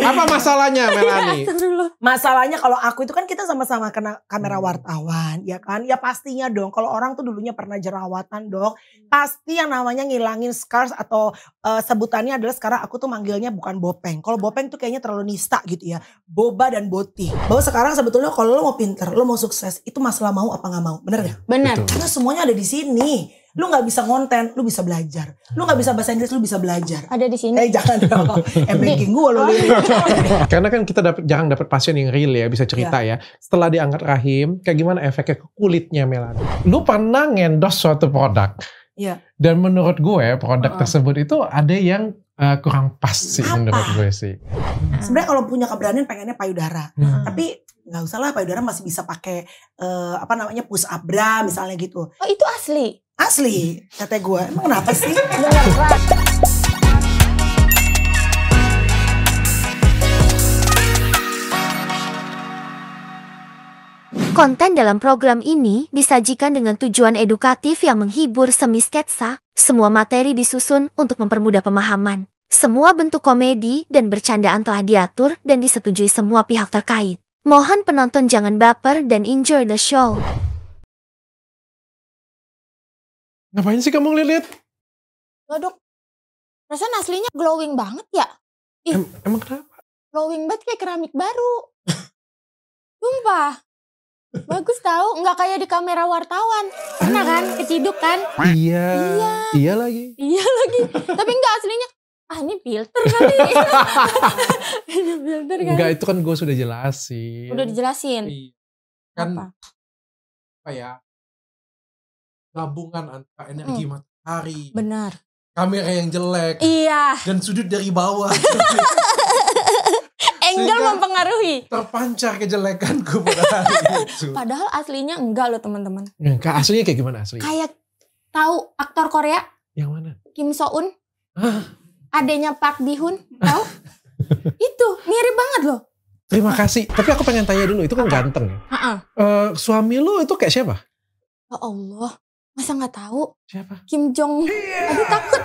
Apa masalahnya Melani? Iya, masalahnya kalau aku itu kan kita sama-sama kena kamera hmm. wartawan ya kan. Ya pastinya dong kalau orang tuh dulunya pernah jerawatan dong. Hmm. Pasti yang namanya ngilangin scars atau uh, sebutannya adalah sekarang aku tuh manggilnya bukan bopeng. Kalau bopeng tuh kayaknya terlalu nista gitu ya. Boba dan boti. Bahwa sekarang sebetulnya kalau lo mau pinter, lo mau sukses itu masalah mau apa nggak mau. Bener gak? Iya, Bener. Karena semuanya ada di sini Lu nggak bisa konten, lu bisa belajar. Lu nggak bisa bahasa Inggris, lu bisa belajar. Ada di sini. Eh jangan dong. Emang eh, banking gue lu. Karena kan kita dapat jarang dapat pasien yang real ya, bisa cerita iya. ya. Setelah diangkat rahim, kayak gimana efeknya ke kulitnya Melani? Lu pernah ngendos suatu produk? Iya. Dan menurut gue produk tersebut itu ada yang uh, kurang pas sih Apa? menurut gue sih. Hmm. Sebenarnya kalau punya keberanian pengennya payudara, hmm. hmm. tapi nggak usah lah payudara masih bisa pakai uh, apa namanya push up bra misalnya gitu. Oh itu asli. Asli, kata gue. Emang kenapa sih? Konten dalam program ini disajikan dengan tujuan edukatif yang menghibur semi sketsa, semua materi disusun untuk mempermudah pemahaman. Semua bentuk komedi dan bercandaan telah diatur dan disetujui semua pihak terkait. Mohon penonton jangan baper dan enjoy the show. Ngapain sih kamu ngeliat Waduh, Rasanya aslinya glowing banget ya? em emang kenapa? Glowing banget kayak keramik baru. Sumpah. Bagus tahu, nggak kayak di kamera wartawan. Pernah kan keciduk kan? Iya. Iya. Iya lagi. Iya lagi. Tapi nggak aslinya ah ini filter kali. ini filter kali. Enggak, itu kan gue sudah jelasin. Udah dijelasin. Iya. Kan apa? apa ya? Gabungan antara energi hmm. matahari. Benar. Kamera yang jelek. Iya. Dan sudut dari bawah. angle mempengaruhi. Terpancar kejelekanku pada hari itu. Padahal aslinya enggak loh teman-teman. Enggak, aslinya kayak gimana aslinya? Kayak tahu aktor Korea? Yang mana? Kim So Eun. Adanya Park Ji Hoon, tahu? itu mirip banget loh. Terima kasih. Tapi aku pengen tanya dulu, itu kan ganteng ya? uh suami lo itu kayak siapa? Ya oh Allah, masa nggak tahu? Siapa? Kim Jong. Yeah. Aduh takut.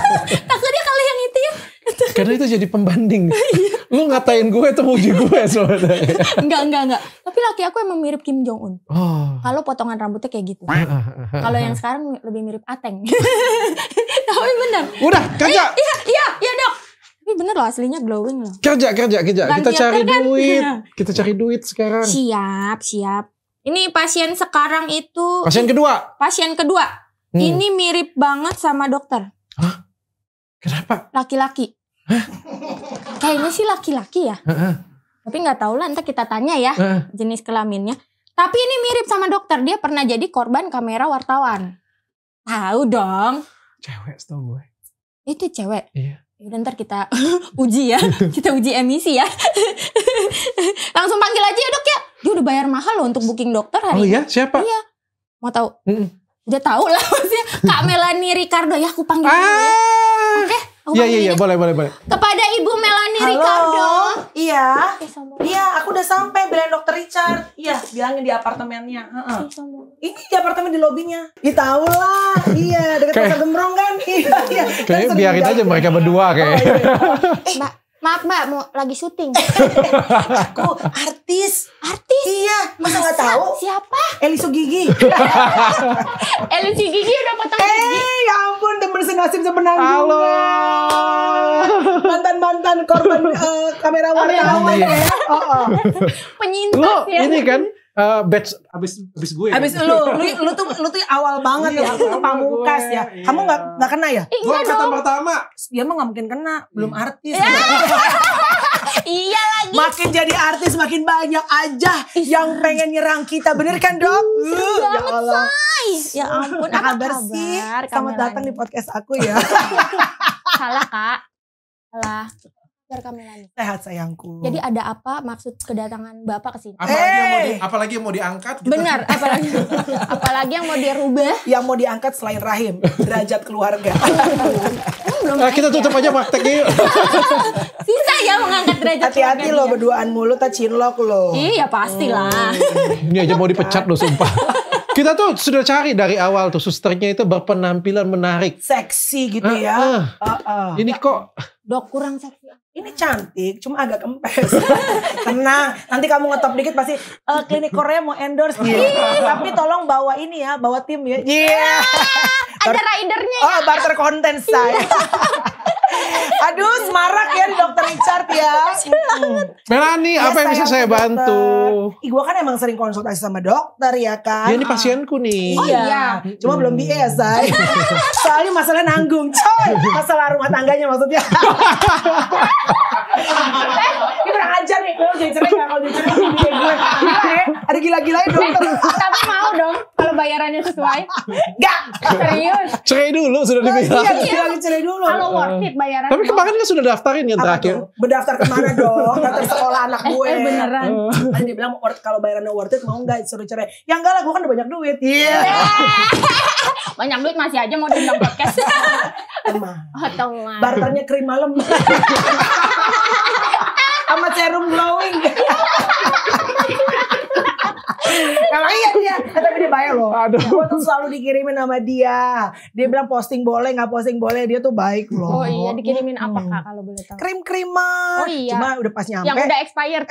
Takutnya Karena itu jadi pembanding. Iya. Lu ngatain gue itu muji gue soalnya enggak, enggak, enggak. Tapi laki aku emang mirip Kim Jong Un. Oh. Kalau potongan rambutnya kayak gitu. Kalau yang sekarang lebih mirip Ateng. Tapi bener. Udah, eh, kerja. Iya, iya, iya dok. Tapi bener loh aslinya glowing loh. Kerja, kerja, kerja. Bang kita cari kan? duit. Kita cari duit sekarang. Siap, siap. Ini pasien sekarang itu. Pasien kedua. Pasien kedua. Hmm. Ini mirip banget sama dokter. Hah? Kenapa? Laki-laki. Kayaknya sih laki-laki ya. Tapi nggak tahu lah, nanti kita tanya ya jenis kelaminnya. Tapi ini mirip sama dokter, dia pernah jadi korban kamera wartawan. Tahu dong. Cewek setahu gue. Itu cewek? Iya. Yaudah ntar kita uji ya, kita uji emisi ya. Langsung panggil aja ya dok ya. Dia udah bayar mahal loh untuk booking dokter hari Oh iya? Siapa? Iya. Mau tahu? Mm -mm. Udah tahu lah maksudnya. Kak Melani Ricardo ya aku panggil ah. dulu ya. Ah! Oh, iya, iya iya iya boleh boleh boleh. Kepada Ibu Melanie Halo, Ricardo. Iya. Iya, aku udah sampai bilang dokter Richard. Iya, bilangin di apartemennya. Uh-huh. Ini di apartemen di lobinya. Ya tau lah. iya, dekat pasar Gembrong kan. Iya. iya. Kayaknya biarin aja mereka oh, berdua iya. kayak. Oh, iya. eh, Mbak, maaf Mbak, mau lagi syuting. aku artis. Masa gak tau? Siapa? Elisu Gigi. Elisu Gigi udah potong hey, gigi. Eh, ya ampun temen senasib sebenarnya. Halo. Mantan-mantan korban uh, kamera wartawan iya. ya. Oh, oh. Penyintas Lo, ya. ini kan Uh, batch abis abis gue. Ya? Abis ya. lu, lu, lu tuh lu tuh awal banget iya, ya, lu pamungkas ya. Kamu nggak nggak kena ya? Iya gue kata pertama. Dia ya, mah nggak mungkin kena, belum artis. Yeah. iya lagi. Makin jadi artis makin banyak aja yang pengen nyerang kita. Bener kan dok? Uh, ya Allah. Say. Ya ampun apa kabar sih? Selamat datang di podcast aku ya. Salah kak. Salah. Perkamilan. Sehat sayangku. Jadi ada apa maksud kedatangan Bapak ke sini? Apalagi hey. yang mau di, apalagi yang mau diangkat gitu. Benar, apalagi apalagi yang mau dirubah. Yang mau diangkat selain rahim, derajat keluarga. Belum nah, kita tutup ya. aja pak. yuk. Sisa ya mengangkat derajat Hati-hati lo berduaan mulu tak cinlok lo. Iya pastilah. Hmm. Ini aja mau dipecat lo sumpah kita tuh sudah cari dari awal tuh susternya itu berpenampilan menarik, seksi gitu uh, ya. Uh, uh, uh. Ini kok dok kurang seksi ini cantik cuma agak kempes tenang nanti kamu ngetop dikit pasti e, klinik Korea mau endorse gitu tapi tolong bawa ini ya bawa tim ya iya yeah. ada ridernya oh ya? barter konten saya Aduh, semarak ya dokter Richard ya. Melani, ya, apa yang bisa saya bantu? gue kan emang sering konsultasi sama dokter ya kan. Ya ini pasienku nih. Oh, oh iya, hmm. cuma belum BA e, ya Soalnya masalah nanggung, coy. Masalah rumah tangganya maksudnya. eh, ini kurang ajar nih. Lo jadi cerai gak kalau dicerai cerai gue. Gila ya? ada gila-gilanya dokter. Tapi mau dong kalau bayarannya sesuai. Gak. Serius. Cerai dulu sudah iya, dibilang. Iya, iya cerai dulu. Kalau uh, worth it bayaran. Tapi kemarin kan sudah daftarin yang terakhir. Berdaftar kemana dong? Daftar sekolah anak gue. Eh, eh beneran. Uh. Kan dia bilang worth kalau bayarannya worth it mau nggak suruh cerai? Ya enggak lah, gue kan udah banyak duit. Iya. Yeah. banyak duit masih aja mau diundang podcast. teman. Oh, teman. Barternya krim malam. Sama serum glowing. Emang iya dia, eh, tapi dia baik loh. Aduh. Gue tuh selalu dikirimin sama dia. Dia bilang posting boleh, nggak posting boleh. Dia tuh baik loh. Oh iya, dikirimin hmm. apa kak kalau boleh tahu? Krim-kriman. Oh iya. Cuma udah pas nyampe. Yang udah expired.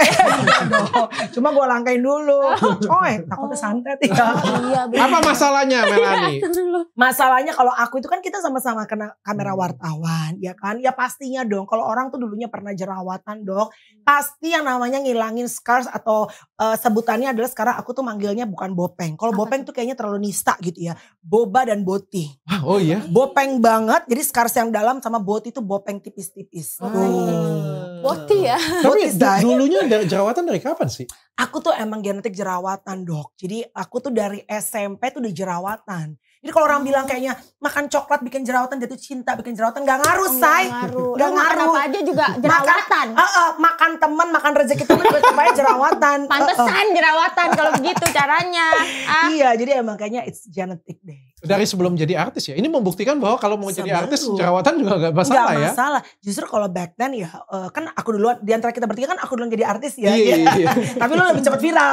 Cuma gue langkain dulu. Oh, takutnya oh. santet ya. Oh iya, bener. Apa masalahnya Melani? masalahnya kalau aku itu kan kita sama-sama kena kamera wartawan, ya kan? Ya pastinya dong. Kalau orang tuh dulunya pernah jerawatan dok. Hmm. Pasti yang namanya ngilangin scars atau uh, sebutannya adalah sekarang aku tuh manggilnya bukan bopeng. Kalau bopeng tuh kayaknya terlalu nista gitu ya. Boba dan boti. Oh iya. Bopeng banget. Jadi scars yang dalam sama boti tuh bopeng tipis-tipis. Oh. Hmm. Boti ya. Tapi dulunya jerawatan dari kapan sih? Aku tuh emang genetik jerawatan dok. Jadi aku tuh dari SMP tuh udah jerawatan. Jadi kalau orang bilang kayaknya makan coklat bikin jerawatan jatuh cinta bikin jerawatan nggak ngaruh say. Nggak ngaruh. Gak ngaruh. Makan apa aja juga jerawatan. Makan, uh, uh, makan teman makan rezeki teman juga supaya jerawatan. Pantesan uh, uh. jerawatan kalau begitu caranya. Uh. Iya jadi emang kayaknya it's genetic deh dari sebelum jadi artis ya. Ini membuktikan bahwa kalau mau Sebelum. jadi artis jerawatan juga gak masalah gak ya. masalah. Justru kalau back then ya eh, kan aku duluan di antara kita bertiga kan aku duluan jadi artis ya. Iya. Ya. iya, iya. Tapi lu lebih cepat viral.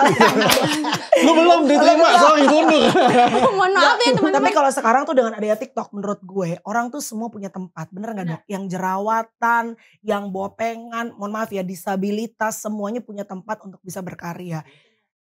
lu belum diterima sorry mundur. Mohon maaf ya teman-teman. Tapi kalau sekarang tuh dengan adanya TikTok menurut gue orang tuh semua punya tempat. Bener gak dok? Yang jerawatan, yang bopengan, mohon maaf ya disabilitas semuanya punya tempat untuk bisa berkarya.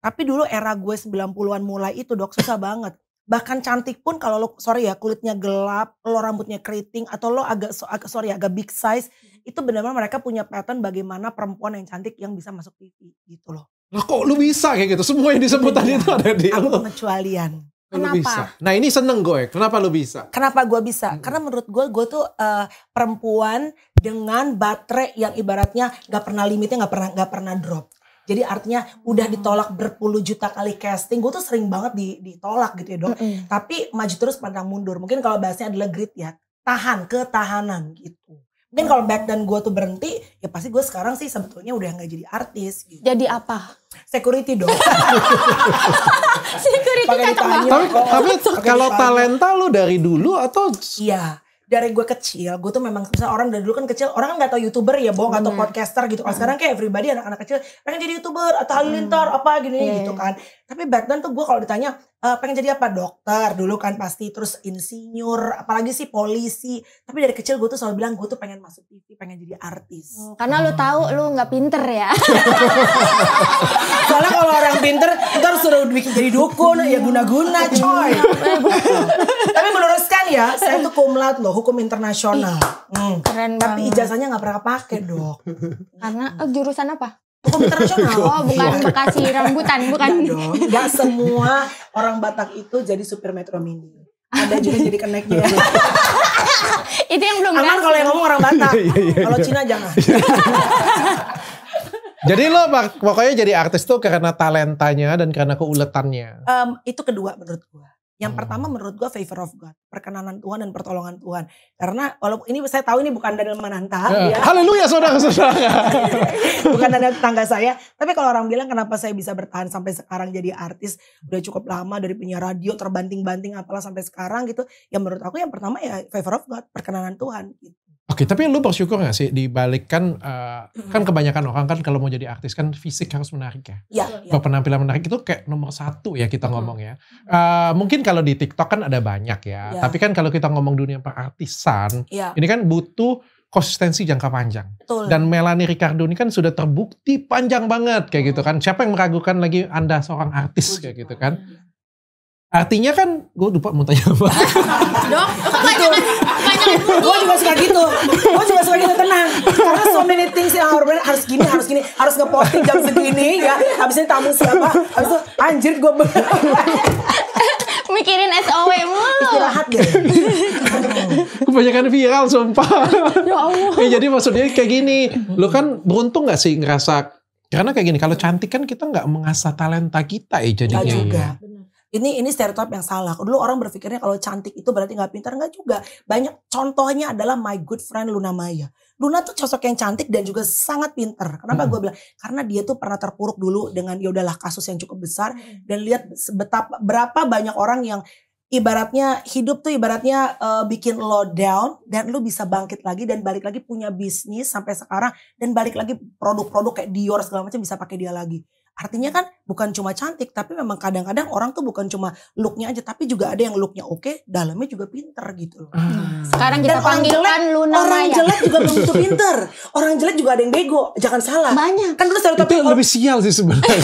Tapi dulu era gue 90-an mulai itu dok susah banget bahkan cantik pun kalau lo sorry ya kulitnya gelap, lo rambutnya keriting atau lo agak, sorry sorry agak big size, hmm. itu benar-benar mereka punya pattern bagaimana perempuan yang cantik yang bisa masuk TV gitu loh. Nah kok lu bisa kayak gitu? Semua yang disebut tadi itu ada di aku lo. pengecualian. Kenapa? Lu bisa. Nah ini seneng gue. Kenapa lu bisa? Kenapa gue bisa? Hmm. Karena menurut gue, gue tuh uh, perempuan dengan baterai yang ibaratnya gak pernah limitnya, gak pernah gak pernah drop. Jadi artinya udah ditolak berpuluh juta kali casting, gue tuh sering banget di, ditolak gitu ya dok. Mm -hmm. Tapi maju terus pandang mundur. Mungkin kalau bahasanya adalah grit ya, tahan ketahanan gitu. Mungkin kalau back dan gue tuh berhenti, ya pasti gue sekarang sih sebetulnya udah nggak jadi artis. Gitu. Jadi apa? Security dong. Security Tapi, oh, tapi kalau talenta lu dari dulu atau? Iya dari gue kecil, gue tuh memang misalnya orang dari dulu kan kecil, orang kan gak tau youtuber ya, bohong atau hmm. podcaster gitu. Kalau hmm. sekarang kayak everybody anak-anak kecil pengen jadi youtuber atau halilintar hmm. apa gini yeah. gitu iya. kan. Tapi back then tuh gue kalau ditanya e, pengen jadi apa dokter dulu kan pasti terus insinyur, apalagi sih polisi. Tapi dari kecil gue tuh selalu bilang gue tuh pengen masuk TV, pengen jadi artis. Oh, karena hmm. lu tahu lu nggak pinter ya. Soalnya kalau orang pinter ntar suruh bikin jadi dukun ya iya. guna-guna coy. Tapi menurut ya, saya tuh kumlat loh, hukum internasional. hmm. Keren banget. Tapi ijazahnya nggak pernah pakai dok. Karena oh, jurusan apa? Hukum internasional. Oh, bukan iya. Bekasi rambutan, bukan. Dong. Gak semua orang Batak itu jadi supir Metro Mini. Ada juga jadi keneknya. itu yang belum Aman kalau yang ngomong orang Batak. Iya, iya, kalau Cina jangan. Jadi lo pokoknya jadi artis tuh karena talentanya dan karena keuletannya. Um, itu kedua menurut gua. Yang hmm. pertama menurut gua favor of God, perkenanan Tuhan dan pertolongan Tuhan. Karena walaupun ini saya tahu ini bukan dari menantang yeah. ya. Haleluya saudara-saudara. bukan dari tetangga saya, tapi kalau orang bilang kenapa saya bisa bertahan sampai sekarang jadi artis, udah cukup lama dari penyiar radio terbanting-banting apalah sampai sekarang gitu. Yang menurut aku yang pertama ya favor of God, perkenanan Tuhan gitu. Oke, tapi lu bersyukur gak sih dibalikkan uh, kan kebanyakan orang kan kalau mau jadi artis kan fisik harus menarik ya. Iya. Yeah, Penampilan menarik itu kayak nomor satu ya kita -hmm. ngomong ya. Uh, mungkin kalau di TikTok kan ada banyak ya. Yeah. Tapi kan kalau kita ngomong dunia perartisan, yeah. ini kan butuh konsistensi jangka panjang. Betul. Dan Melanie Ricardo ini kan sudah terbukti panjang banget kayak gitu kan. Siapa yang meragukan lagi Anda seorang artis kayak gitu kan. Artinya kan gue lupa mau tanya apa. Dok, gitu. gue juga suka gitu. Gue juga suka gitu tenang. Karena so many things yang harus gini, harus gini, harus ngeposting jam segini ya. Habis ini tamu siapa? Habis itu anjir gue mikirin SOW mulu. Istirahat deh. Kebanyakan viral sumpah. Ya Allah. Ya, jadi maksudnya kayak gini, lo kan beruntung gak sih ngerasa karena kayak gini, kalau cantik kan kita nggak mengasah talenta kita ya jadinya. Gak juga. Ya ini ini stereotip yang salah. Dulu orang berpikirnya kalau cantik itu berarti nggak pintar nggak juga. Banyak contohnya adalah my good friend Luna Maya. Luna tuh sosok yang cantik dan juga sangat pinter. Kenapa hmm. gue bilang? Karena dia tuh pernah terpuruk dulu dengan ya udahlah kasus yang cukup besar hmm. dan lihat betapa berapa banyak orang yang ibaratnya hidup tuh ibaratnya uh, bikin lo down dan lu bisa bangkit lagi dan balik lagi punya bisnis sampai sekarang dan balik lagi produk-produk kayak Dior segala macam bisa pakai dia lagi. Artinya kan bukan cuma cantik, tapi memang kadang-kadang orang tuh bukan cuma looknya aja, tapi juga ada yang looknya oke, okay, dalamnya juga pinter gitu loh. Ah. Hmm. hmm. Sekarang kita Dan panggilkan orang jelek, Luna Orang jelek juga belum tentu pinter. Orang jelek juga ada yang bego, jangan salah. Banyak. Kan dulu selalu tapi lebih sial sih sebenarnya.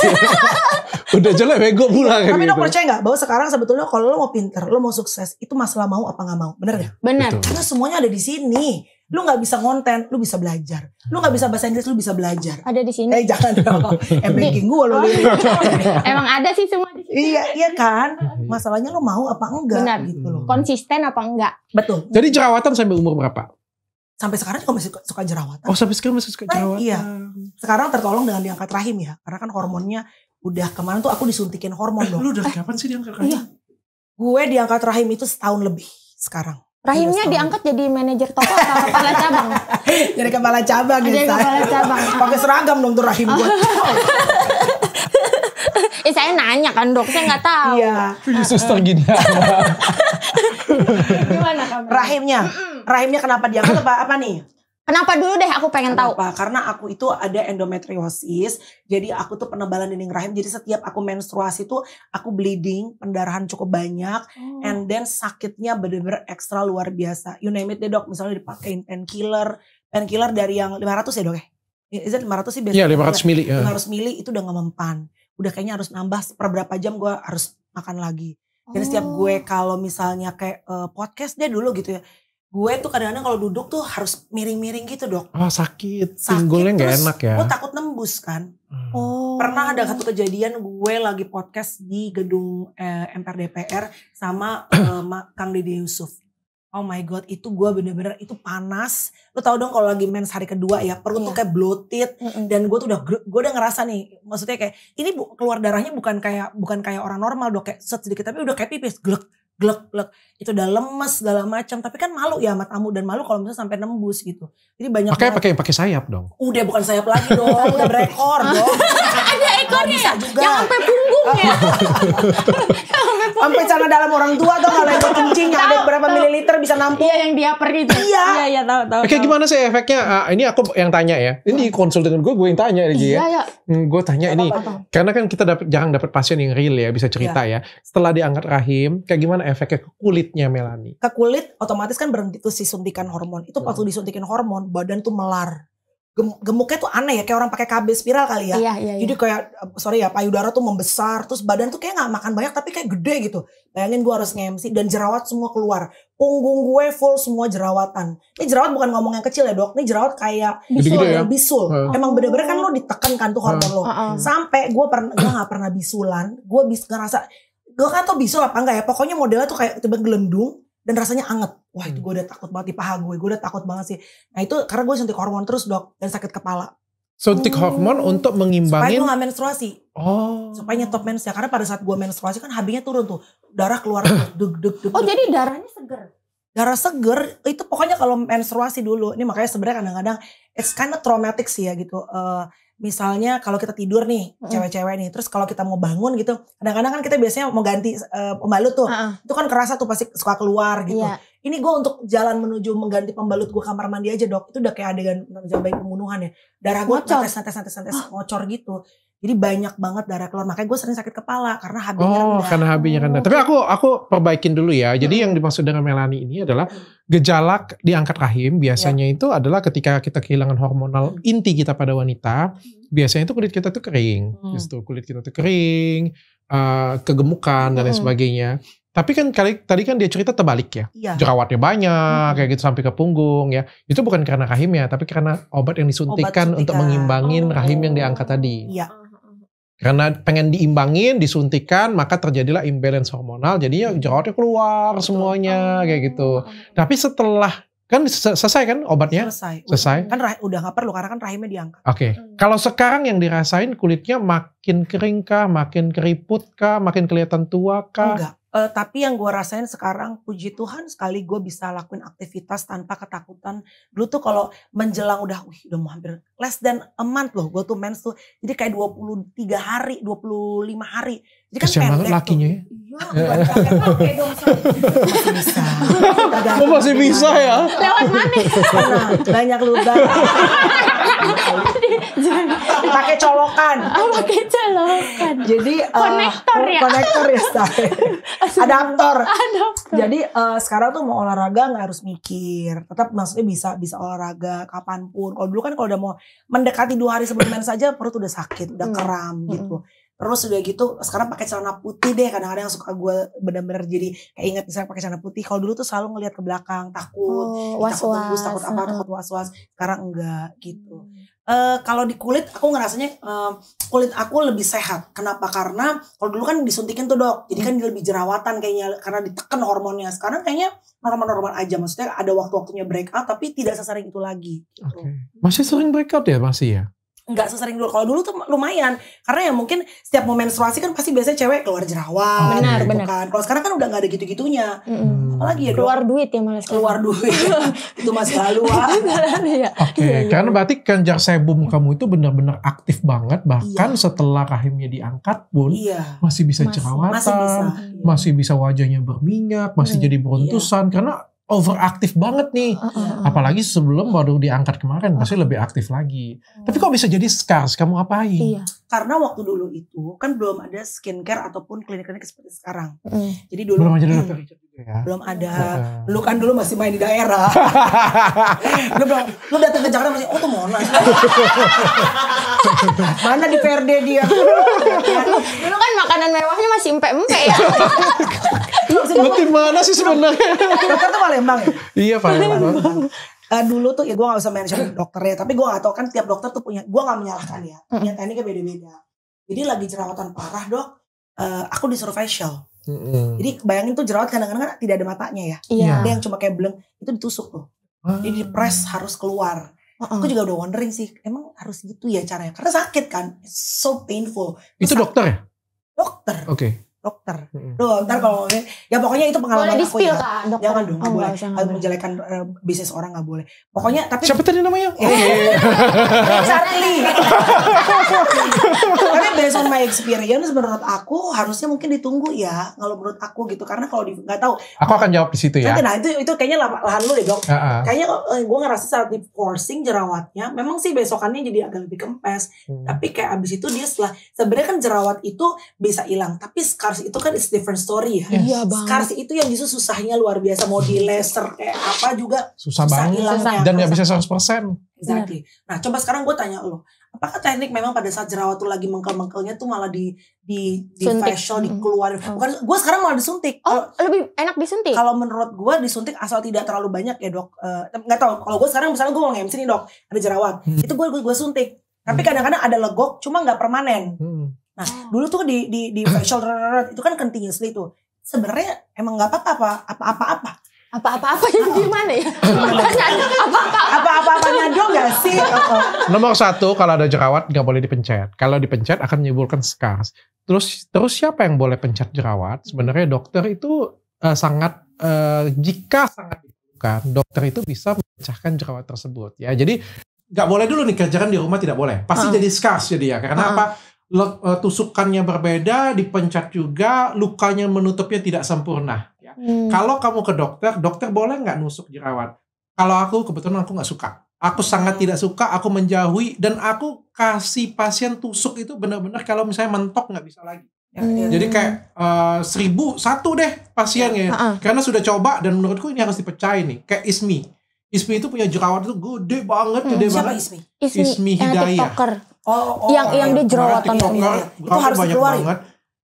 Udah jelek bego pulang. Kan tapi gitu. lo percaya gak bahwa sekarang sebetulnya kalau lo mau pinter, lo mau sukses, itu masalah mau apa nggak mau, bener gak? Bener. Karena semuanya ada di sini Lu nggak bisa konten, lu bisa belajar. Lu nggak bisa bahasa Inggris, lu bisa belajar. Ada di sini. Eh jangan dong. eh banking gue lu. Oh. Emang ada sih semua di sini. Iya, iya kan? Iya. Masalahnya lu mau apa enggak Benar. gitu loh. Konsisten apa enggak? Betul. Jadi jerawatan sampai umur berapa? Sampai sekarang juga masih suka jerawatan. Oh, sampai sekarang masih suka nah, jerawatan. Nah, iya. Sekarang tertolong dengan diangkat rahim ya. Karena kan hormonnya udah kemarin tuh aku disuntikin hormon eh, dong. Lu udah kapan sih diangkat iya. rahim? Iya. Gue diangkat rahim itu setahun lebih sekarang. Rahimnya diangkat jadi manajer toko atau kepala cabang. jadi kepala cabang gitu. Jadi kepala cabang. Ah. Pakai seragam dong tuh rahim gue. eh saya nanya kan dok, saya nggak tahu. Iya. Suster gini. Gimana kamu? Rahimnya. Rahimnya kenapa diangkat apa apa nih? Kenapa dulu deh aku pengen Kenapa? tahu? Karena aku itu ada endometriosis, jadi aku tuh penebalan dinding rahim. Jadi setiap aku menstruasi tuh aku bleeding, pendarahan cukup banyak, Hmm. and then sakitnya bener-bener ekstra luar biasa. You name it deh dok, misalnya dipakein painkiller, painkiller dari yang 500 ya dok ya? ya is it 500 sih iya, biasanya? Iya 500 mili. Ya. 500 mili itu udah gak mempan. Udah kayaknya harus nambah per berapa jam gue harus makan lagi. Jadi setiap gue oh. kalau misalnya kayak uh, podcast deh dulu gitu ya gue tuh kadang-kadang kalau duduk tuh harus miring-miring gitu dok. Oh sakit, sakit pinggulnya nggak enak ya? Gue takut nembus kan. Hmm. Oh. Pernah ada satu kejadian gue lagi podcast di gedung eh, MPR DPR sama eh, Kang Dede Yusuf. Oh my god, itu gue bener-bener itu panas. Lo tau dong kalau lagi mens hari kedua ya, perut yeah. tuh iya. kayak bloated mm -hmm. dan gue tuh udah gue udah ngerasa nih, maksudnya kayak ini keluar darahnya bukan kayak bukan kayak orang normal dok kayak sedikit tapi udah kayak pipis glek glek glek itu udah lemes segala macam tapi kan malu ya matamu dan malu kalau misalnya sampai nembus gitu jadi banyak pakai pakai pakai sayap dong udah bukan sayap lagi dong udah berekor dong ada ekornya ya juga yang sampai punggungnya ya sampai celana dalam orang tua tuh kalau yang kencing ada berapa mililiter bisa nampung iya yang pergi gitu iya iya iya tahu tahu kayak gimana sih efeknya uh, ini aku yang tanya ya ini iya. konsul dengan gue gue yang tanya lagi ya iya, iya. Hmm, gue tanya ini karena kan kita dapat jarang dapat pasien yang real ya bisa cerita ya setelah diangkat rahim kayak gimana efeknya ke kulitnya Melani? Ke kulit otomatis kan berhenti tuh si suntikan hormon. Itu waktu hmm. disuntikin hormon badan tuh melar. gemuknya tuh aneh ya kayak orang pakai KB spiral kali ya. Iya, iya, Jadi iya. kayak sorry ya payudara tuh membesar terus badan tuh kayak nggak makan banyak tapi kayak gede gitu. Bayangin gue harus ngemsi dan jerawat semua keluar. Punggung gue full semua jerawatan. Ini jerawat bukan ngomong yang kecil ya dok. Ini jerawat kayak bisul, gede -gede ya? bisul. Hmm. Emang bener-bener kan lo ditekan kan tuh hormon hmm. lo. Hmm. Sampai gue pernah nggak pernah bisulan. Gue bisa ngerasa gue kan tau bisul apa enggak ya. Pokoknya modelnya tuh kayak tiba gelendung dan rasanya anget. Wah itu hmm. gue udah takut banget di paha gue. Gue udah takut banget sih. Nah itu karena gue suntik hormon terus dok. Dan sakit kepala. Suntik so, hmm. hormon untuk mengimbangin? Supaya gue gak menstruasi. Oh. Supaya nyetop mens ya. Karena pada saat gue menstruasi kan habisnya turun tuh. Darah keluar. deg, deg, deg, oh jadi darahnya seger? Darah seger itu pokoknya kalau menstruasi dulu. Ini makanya sebenarnya kadang-kadang it's kind of traumatic sih ya gitu. Uh, misalnya kalau kita tidur nih cewek-cewek nih terus kalau kita mau bangun gitu kadang-kadang kan kita biasanya mau ganti uh, pembalut tuh uh-uh. itu kan kerasa tuh pasti suka keluar gitu yeah. ini gue untuk jalan menuju mengganti pembalut gue kamar mandi aja dok itu udah kayak adegan jambai pembunuhan ya darah gue netes netes netes netes oh. ngocor gitu jadi banyak banget darah keluar. Makanya gue sering sakit kepala karena HB-nya oh, rendah. karena habisnya nya rendah. Tapi aku aku perbaikin dulu ya. Jadi hmm. yang dimaksud dengan melani ini adalah gejala diangkat rahim biasanya yeah. itu adalah ketika kita kehilangan hormonal inti kita pada wanita, biasanya itu kulit kita tuh kering. Hmm. Justru gitu. kulit kita tuh kering, uh, kegemukan dan lain sebagainya. Tapi kan kali, tadi kan dia cerita terbalik ya. Iya. Jerawatnya banyak hmm. kayak gitu sampai ke punggung ya. Itu bukan karena rahim ya, tapi karena obat yang disuntikan untuk mengimbangin oh. rahim yang diangkat tadi. Iya. Karena pengen diimbangin, disuntikan, maka terjadilah imbalance hormonal, jadinya hmm. jerawatnya keluar semuanya kayak gitu. Tapi setelah kan selesai kan obatnya? Selesai. Selesai. Kan udah nggak perlu karena kan rahimnya diangkat. Oke. Okay. Hmm. Kalau sekarang yang dirasain kulitnya makin kering kah, makin keriput kah, makin kelihatan tua kah? Enggak. Uh, tapi yang gue rasain sekarang puji Tuhan sekali gue bisa lakuin aktivitas tanpa ketakutan. Dulu tuh kalau menjelang udah, wih udah mau hampir less than a month loh gue tuh mens tuh. Jadi kayak 23 hari, 25 hari. Jadi kan pendek tuh lakinya ya. Iya, pakai Masih bisa. Oh, masih bisa ya? Lewat mana? Nah, banyak lubang. pakai colokan. Oh, pakai colokan. Jadi eh, konektor uh, ya. Konektor ya, Adaptor. Adaptor. Jadi uh, sekarang tuh mau olahraga nggak harus mikir. Tetap maksudnya bisa bisa olahraga kapanpun. Kalau dulu kan kalau udah mau mendekati dua hari sebelum main saja perut udah sakit, udah hmm. kram hmm. gitu. Terus udah gitu sekarang pakai celana putih deh kadang-kadang suka gue bener-bener jadi kayak inget misalnya pakai celana putih. Kalau dulu tuh selalu ngelihat ke belakang takut, oh, was -was. takut tembus, takut apa, takut uh-uh. was-was. Sekarang enggak gitu. Hmm. Uh, kalau di kulit aku ngerasanya uh, kulit aku lebih sehat. Kenapa? Karena kalau dulu kan disuntikin tuh dok, jadi kan dia hmm. lebih jerawatan kayaknya karena ditekan hormonnya. Sekarang kayaknya normal-normal aja. Maksudnya ada waktu-waktunya breakout tapi tidak sesering itu lagi. Gitu. Okay. Masih sering breakout ya masih ya? nggak sesering dulu kalau dulu tuh lumayan karena ya mungkin setiap mau menstruasi kan pasti biasanya cewek keluar jerawat hmm. benar, gitu benar. kan kalau sekarang kan udah nggak ada gitu gitunya mm-hmm. apalagi ya keluar dong? duit ya malas keluar duit iya, iya. itu masih lalu ah. ya. oke okay. Iya, karena berarti kelenjar sebum kamu itu benar-benar aktif banget bahkan iya. setelah rahimnya diangkat pun iya. masih bisa jerawatan masih bisa, masih bisa wajahnya berminyak masih jadi beruntusan iya. karena overaktif banget nih. Uh, uh, Apalagi sebelum baru diangkat kemarin pasti lebih aktif lagi. Oh. Tapi kok bisa jadi scars? Kamu apain? Iya. Karena waktu dulu itu kan belum ada skincare ataupun klinik-klinik seperti sekarang. Mm. Jadi dulu belum ada dokter. Hmm, Ya. Belum ada. Lu kan dulu masih main di daerah. lu belum, lu datang ke Jakarta masih, oh tuh Monas. Mana di PRD dia? dulu kan makanan mewahnya masih empe-empe ya. lu Berarti mana sih sebenarnya? Dokter tuh Palembang ya? Iya Palembang. Uh, dulu tuh ya gue gak usah mention dokternya tapi gue gak tau kan tiap dokter tuh punya gue gak menyalahkan ya punya tekniknya beda-beda jadi lagi jerawatan parah dok uh, aku disuruh facial Mm-hmm. Jadi bayangin tuh jerawat kadang-kadang kan tidak ada matanya ya. Iya. Yeah. Ada yang cuma kayak beleng, itu ditusuk loh, Hmm. Ah. Jadi press harus keluar. Uh-uh. Aku juga udah wondering sih, emang harus gitu ya caranya? Karena sakit kan, It's so painful. Itu dokter ya? Dokter. Oke. Okay dokter. Hmm. ntar kalau ngomongin, ya pokoknya itu pengalaman boleh aku ya. Kak, jangan dong, oh, boleh. Kalau menjelekan uh, eh, bisnis orang nggak boleh. Pokoknya tapi siapa tadi namanya? Oh, iya. iya, iya. Sarli. tapi based on my experience, menurut aku harusnya mungkin ditunggu ya, kalau menurut aku gitu, karena kalau nggak tahu. Aku akan jawab di situ ya. Nah itu itu kayaknya lahan lu deh dok. Uh -uh. Kayaknya eh, gue ngerasa saat di forcing jerawatnya, memang sih besokannya jadi agak lebih kempes. Hmm. Tapi kayak abis itu dia setelah sebenarnya kan jerawat itu bisa hilang, tapi sekarang scars itu kan it's different story ya. Iya yes. Scars itu yang justru susahnya luar biasa mau di laser kayak apa juga susah, susah banget susah. dan nggak bisa 100%. Exactly. Nah, coba sekarang gue tanya lo, apakah teknik memang pada saat jerawat tuh lagi mengkel-mengkelnya tuh malah di di di suntik. facial dikeluarin. Hmm. Bukan gue sekarang malah disuntik. Oh, kalo, lebih enak disuntik. Kalau menurut gue disuntik asal tidak terlalu banyak ya, Dok. Enggak eh, uh, tahu. Kalau gue sekarang misalnya gue mau nge-MC nih, Dok, ada jerawat. Hmm. Itu gue gue suntik. Tapi hmm. kadang-kadang ada legok cuma nggak permanen. Hmm. Nah, oh. dulu tuh di di di facial itu kan continuously tuh. Sebenarnya emang nggak apa-apa apa-apa-apa. Apa-apa-apa yang nah, gimana ya? Apa-apa-apanya apa dong gak sih? Gitu. Nomor satu, kalau ada jerawat nggak boleh dipencet. Kalau dipencet akan menimbulkan scars. Terus terus siapa yang boleh pencet jerawat? Sebenarnya dokter itu uh, sangat uh, jika sangat diperlukan, dokter itu bisa memecahkan jerawat tersebut ya. Jadi nggak boleh dulu nih kerjakan di rumah tidak boleh. Pasti uh. jadi scars jadi ya. Karena uh. apa? Eh, tusukannya berbeda, dipencet juga, lukanya menutupnya tidak sempurna. Ya. Hmm. Kalau kamu ke dokter, dokter boleh nggak nusuk jerawat? Kalau aku kebetulan aku nggak suka. Aku sangat tidak suka, aku menjauhi dan aku kasih pasien tusuk itu benar-benar kalau misalnya mentok nggak bisa lagi. Ya, hmm. Jadi kayak uh, seribu satu deh pasiennya, ya, karena sudah coba dan menurutku ini harus dipercaya nih, kayak ismi. Ismi itu punya jerawat itu gede banget, gede hmm. Siapa banget. Ismi? Ismi, Ismi Hidayah. Yang TikToker. Oh, oh, oh, yang yang dia jerawatan itu harus banyak keluar. banget.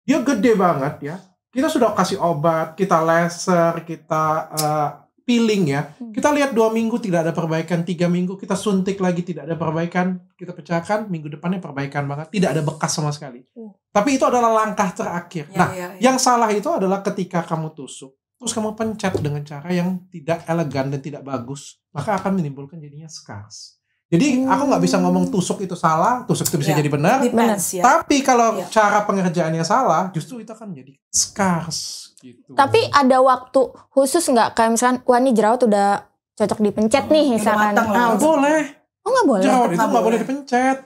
Dia gede banget ya. Kita sudah kasih obat, kita laser, kita uh, peeling ya. Hmm. Kita lihat dua minggu tidak ada perbaikan, tiga minggu kita suntik lagi tidak ada perbaikan, kita pecahkan minggu depannya perbaikan banget, tidak ada bekas sama sekali. Hmm. Tapi itu adalah langkah terakhir. Ya, nah, ya, ya. yang salah itu adalah ketika kamu tusuk terus kamu pencet dengan cara yang tidak elegan dan tidak bagus, maka ah. akan menimbulkan jadinya scars. Jadi hmm. aku nggak bisa ngomong hmm. tusuk itu salah, tusuk itu bisa ya, jadi benar. Depends, ya. Tapi kalau ya. cara pengerjaannya salah, justru itu akan menjadi scars. Gitu. Tapi ada waktu khusus nggak kayak misalkan, wah ini jerawat udah cocok dipencet hmm, nih misalkan. Udah matang, oh, boleh. Oh nggak boleh. Jerawat itu nggak boleh dipencet,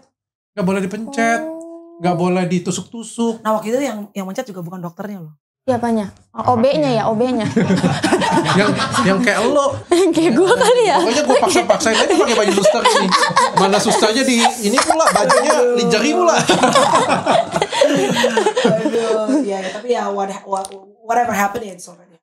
nggak boleh dipencet, nggak oh. boleh ditusuk-tusuk. Nah waktu itu yang yang mencet juga bukan dokternya loh. Iya, ya apanya? OB-nya ya, OB-nya. yang yang kayak lo. Yang kayak gue kali ya. Pokoknya gue paksa-paksain aja pakai baju suster ini. Mana susternya di ini pula bajunya lingerie pula. Aduh, ya, tapi ya what, whatever happened it's already.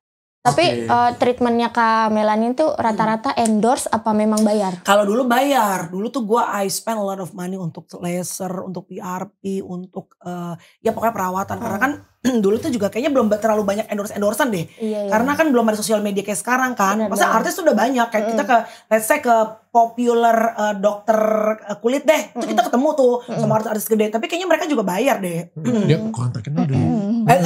Tapi okay. uh, eh, treatmentnya Kak Melanie itu rata-rata endorse apa memang bayar? Kalau dulu bayar, dulu tuh gue I spend a lot of money untuk laser, untuk PRP, untuk uh, ya pokoknya perawatan. Hmm. Karena kan dulu tuh juga kayaknya belum terlalu banyak endorse endorsean deh. Iya, iya. Karena kan belum ada sosial media kayak sekarang kan. Benar, Masa artis tuh banyak kayak mm. kita ke let's say ke popular uh, dokter eh, kulit deh. Mm. Itu kita ketemu tuh mm. sama artis-artis gede, tapi kayaknya mereka juga bayar deh. Mm. Dia kontaknya dulu. Eh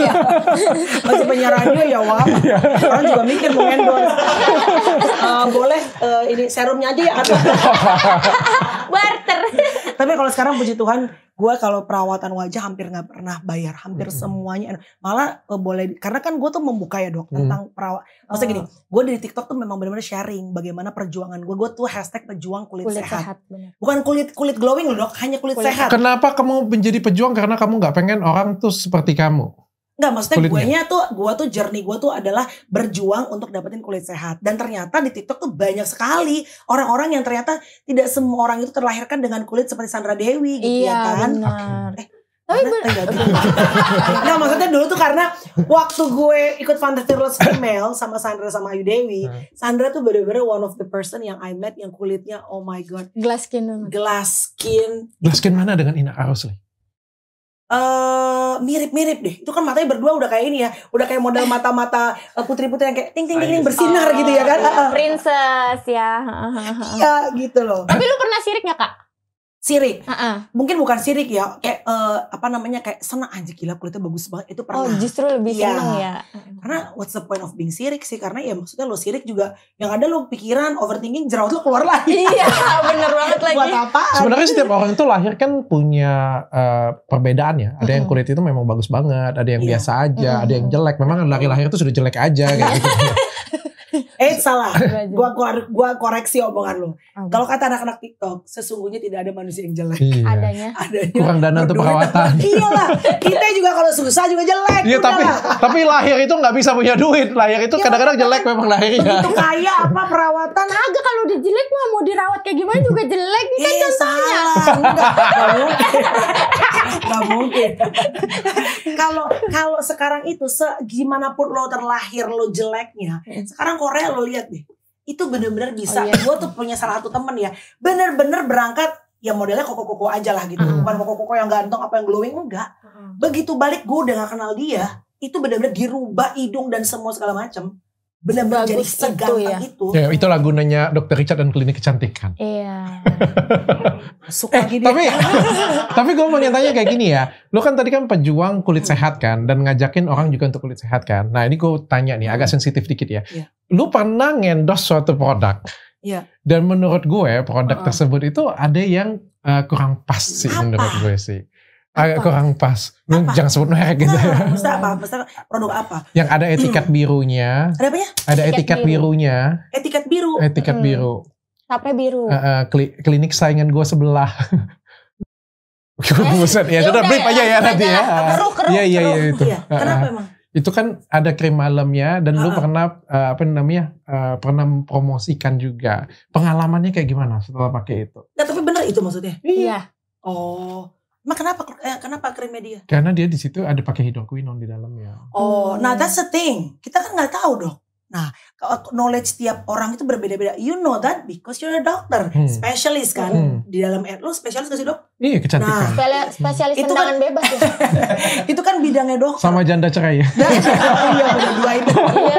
ya. Masih penyiar radio ya, Wah. Iya. Orang juga mikir mau endorse. uh, boleh uh, ini serumnya aja ya. Tapi kalau sekarang puji Tuhan, gue kalau perawatan wajah hampir nggak pernah bayar, hampir -hmm. semuanya. Malah uh, boleh karena kan gue tuh membuka ya dok mm. tentang perawat. Maksudnya gini, ah. gue dari TikTok tuh memang benar-benar sharing bagaimana perjuangan gue. Gue tuh hashtag pejuang kulit, kulit sehat. sehat Bukan kulit kulit glowing loh dok, hanya kulit, kulit sehat. Kenapa kamu menjadi pejuang? Karena kamu nggak pengen orang tuh seperti kamu. Enggak, maksudnya kulitnya. nya tuh gua tuh jernih gua tuh adalah berjuang untuk dapetin kulit sehat. Dan ternyata di TikTok tuh banyak sekali orang-orang yang ternyata tidak semua orang itu terlahirkan dengan kulit seperti Sandra Dewi gitu ya iya, ya kan. Benar. Eh, tapi nah maksudnya dulu tuh karena waktu gue ikut Fantasy Fearless Female sama Sandra sama Ayu Dewi, hmm. Sandra tuh bener-bener one of the person yang I met yang kulitnya oh my god. Glass skin. Glass skin. Glass skin mana dengan Ina Arosley? mirip eh, mirip-mirip deh. Itu kan matanya berdua udah kayak ini ya, udah kayak model mata-mata eh, putri-putri yang kayak ting ting ting, ting ah, iya. bersinar oh, gitu ya kan. Oh, iya. ah, ah, princess ya. Iya gitu loh. Tapi lu pernah sirik gak kak? sirik. Uh -uh. Mungkin bukan sirik ya, ya. kayak uh, apa namanya kayak senang anjir gila kulitnya bagus banget itu pernah. Oh, justru lebih ya. senang ya. Karena what's the point of being sirik sih? Karena ya maksudnya lo sirik juga yang ada lo pikiran overthinking jerawat lo keluar lagi. iya, bener banget lagi. Buat apa? Sebenarnya setiap orang itu lahir kan punya uh, perbedaan ya. Ada yang kulit itu memang bagus banget, ada yang iya. biasa aja, ada yang jelek. Memang dari lahir itu sudah jelek aja kayak gitu. salah. gua gua koreksi omongan lu. Kalau kata anak-anak TikTok, sesungguhnya tidak ada manusia yang jelek. Iya. Adanya. Adanya. Kurang dana untuk perawatan. iyalah. Kita juga kalau susah juga jelek. Iya, tapi tapi lahir itu nggak bisa punya duit. Lahir itu iya, kadang-kadang jelek memang lahirnya. Itu kaya apa perawatan agak kalau udah jelek mah mau dirawat kayak gimana juga jelek. Ini kan contohnya. Enggak mungkin. Kalau kalau sekarang itu segimanapun pun lo terlahir lo jeleknya, iya. sekarang Korea lo lihat nih itu bener-bener oh bisa oh, iya. gue tuh punya salah satu temen ya bener-bener berangkat ya modelnya koko-koko aja lah gitu mm. bukan koko-koko yang ganteng apa yang glowing enggak mm. begitu balik gue udah gak kenal dia itu bener-bener dirubah hidung dan semua segala macem benar-benar jadi seganteng ya. itu, ya. itu. Ya, itulah gunanya dokter Richard dan klinik kecantikan. Iya. eh, gitu Tapi, ya, tapi gue mau nyatanya kayak gini ya. Lo kan tadi kan pejuang kulit sehat kan. Dan ngajakin orang juga untuk kulit sehat kan. Nah ini gue tanya nih agak sensitif dikit ya. ya lu pernah ngendos suatu produk. ya. Dan menurut gue produk uh tersebut itu ada yang uh, kurang pas sih Apa? menurut gue sih. Agak apa? kurang pas. Apa? Jangan sebut merek gitu nah, ya. Mesti apa? besar produk apa? Yang ada etiket hmm. birunya. Ada apa ya? Ada etiket, etiket biru. birunya. Etiket biru. Etiket hmm. biru. Apa biru. Uh, uh, klinik saingan gue sebelah. Buset ya, ya sudah ya, aja ya, ya nanti ya. Keruh, keruh, Iya, iya, iya itu. Iya, kenapa emang? itu kan ada krim malamnya dan uh huh lu pernah uh, apa namanya uh, pernah promosikan juga pengalamannya kayak gimana setelah pakai itu? Nah, tapi bener itu maksudnya? Iya. iya. Oh, emang kenapa eh, kenapa krimnya dia? Karena dia di situ ada pakai hidroquinone di dalamnya. Oh, nah hmm. that's the thing. Kita kan nggak tahu dong. Nah, knowledge tiap orang itu berbeda-beda. You know that because you're a doctor, hmm. spesialis kan hmm. di dalam lo spesialis gak sih dok? Iya kecantikan. Nah, Spele spesialis itu kan, bebas ya. itu kan bidangnya dok. Sama janda cerai ya. Iya, dua itu. Iya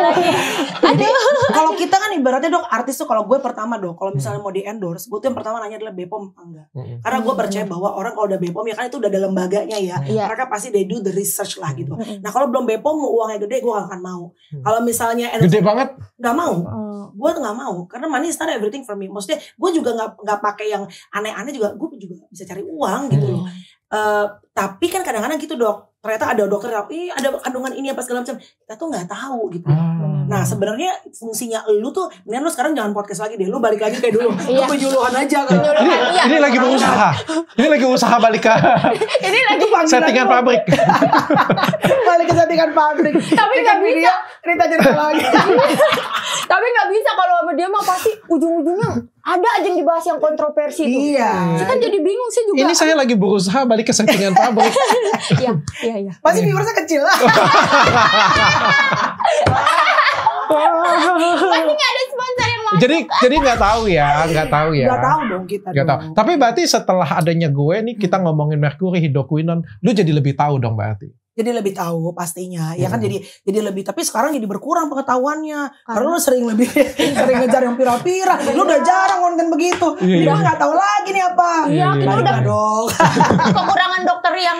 jadi kalau kita kan ibaratnya dok artis tuh kalau gue pertama dok kalau misalnya hmm. mau di endorse gue tuh yang pertama nanya adalah Bepom apa enggak. Hmm. Karena gue percaya bahwa orang kalau udah Bepom ya kan itu udah ada lembaganya ya. Hmm. Iya. Mereka pasti they do the research lah gitu. Nah kalau belum Bepom uangnya gede gue gak akan mau. Kalau misalnya endorse, gede banget gak mau. Oh. Gue tuh nggak mau karena money is not everything for me. Maksudnya gue juga nggak nggak pakai yang aneh-aneh juga. Gue juga bisa cari uang gitu loh. Uh, tapi kan kadang-kadang gitu dok ternyata ada dokter yang ih ada kandungan ini apa segala macam kita tuh nggak tahu gitu hmm. nah sebenarnya fungsinya lu tuh mendingan lu sekarang jangan podcast lagi deh lu balik lagi kayak dulu iya. lu penyuluhan aja kan ini, iya, ini lagi berusaha ini lagi usaha balik ke ini lagi settingan pabrik balik ke settingan pabrik tapi nggak bisa cerita cerita lagi tapi nggak bisa kalau sama dia mah pasti ujung-ujungnya ada aja yang dibahas yang kontroversi itu. Iya. Saya kan jadi bingung sih juga. Ini saya lagi berusaha balik ke settingan pabrik. Iya, iya, iya. Pasti viewersnya kecil lah. gak ada sponsor yang mau. Jadi jadi nggak tahu ya, nggak tahu ya. Nggak tahu dong kita. Nggak tahu. Tapi berarti setelah adanya gue nih kita ngomongin Mercury, Hidokuinon, lu jadi lebih tahu dong berarti jadi lebih tahu pastinya ya kan iya. jadi jadi lebih tapi sekarang jadi berkurang pengetahuannya karena, lu sering lebih sering ngejar yang pira-pira lu udah iya. jarang konten kan begitu iya, iya. nggak tahu lagi nih apa iya, kita udah dong kekurangan dokter yang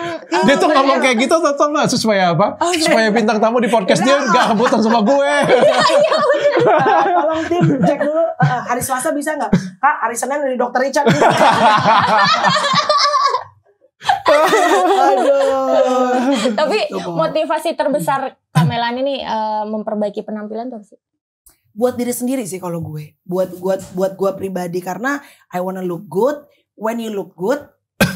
dia tuh ngomong kayak gitu tuh tau nggak supaya apa oh, supaya bintang tamu di podcast dia nggak rebutan sama gue Iya, eh, tolong tim cek dulu eh, hari Selasa bisa nggak kak hari Senin dari dokter Richard tapi ya motivasi terbesar Kamelan ini uh, eh, memperbaiki penampilan tuh sih? Buat diri sendiri sih kalau gue. Buat buat buat gue pribadi karena I wanna look good. When you look good,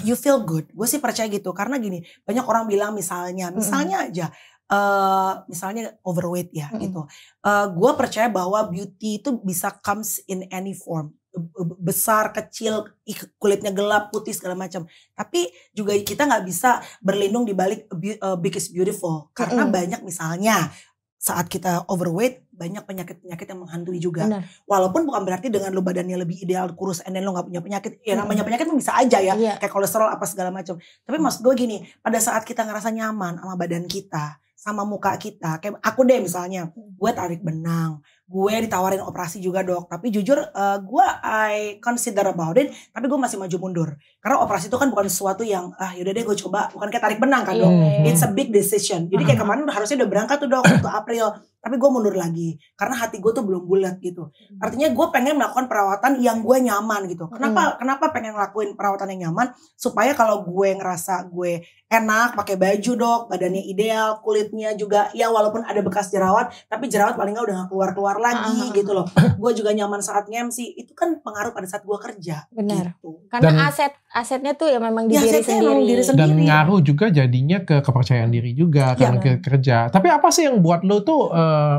you feel good. Gue sih percaya gitu karena gini, banyak orang bilang misalnya, misalnya aja uh, misalnya overweight ya mm -hmm. gitu. Uh, gue percaya bahwa beauty itu bisa comes in any form besar kecil kulitnya gelap putih segala macam tapi juga kita nggak bisa berlindung di balik uh, big is beautiful karena mm banyak misalnya saat kita overweight banyak penyakit-penyakit yang menghantui juga. Benar. Walaupun bukan berarti dengan lo badannya lebih ideal kurus and then lo nggak punya penyakit. Ya namanya penyakit bisa aja ya. Yeah. Kayak kolesterol apa segala macam. Tapi maksud gue gini, pada saat kita ngerasa nyaman sama badan kita, sama muka kita. Kayak aku deh misalnya, mm. gue tarik benang, gue ditawarin operasi juga dok tapi jujur uh, gue I consider about it tapi gue masih maju mundur karena operasi itu kan bukan sesuatu yang ah yaudah deh gue coba bukan kayak tarik benang kan dok yeah. Iya, iya. it's a big decision jadi kayak kemarin harusnya udah berangkat tuh dok untuk April tapi gue mundur lagi karena hati gue tuh belum bulat gitu hmm. artinya gue pengen melakukan perawatan yang gue nyaman gitu hmm. kenapa hmm. kenapa pengen ngelakuin perawatan yang nyaman supaya kalau gue ngerasa gue enak pakai baju dok badannya ideal kulitnya juga ya walaupun ada bekas jerawat tapi jerawat paling nggak udah gak keluar keluar lagi uh -huh. gitu loh. Gue juga nyaman saat ngemsi itu kan pengaruh pada saat gue kerja. Benar. Gitu. Karena dan, aset asetnya tuh ya memang di ya, diri, sendiri. Emang diri sendiri. Dan ngaruh juga jadinya ke kepercayaan diri juga ya, karena kan? kerja. Tapi apa sih yang buat lo tuh uh,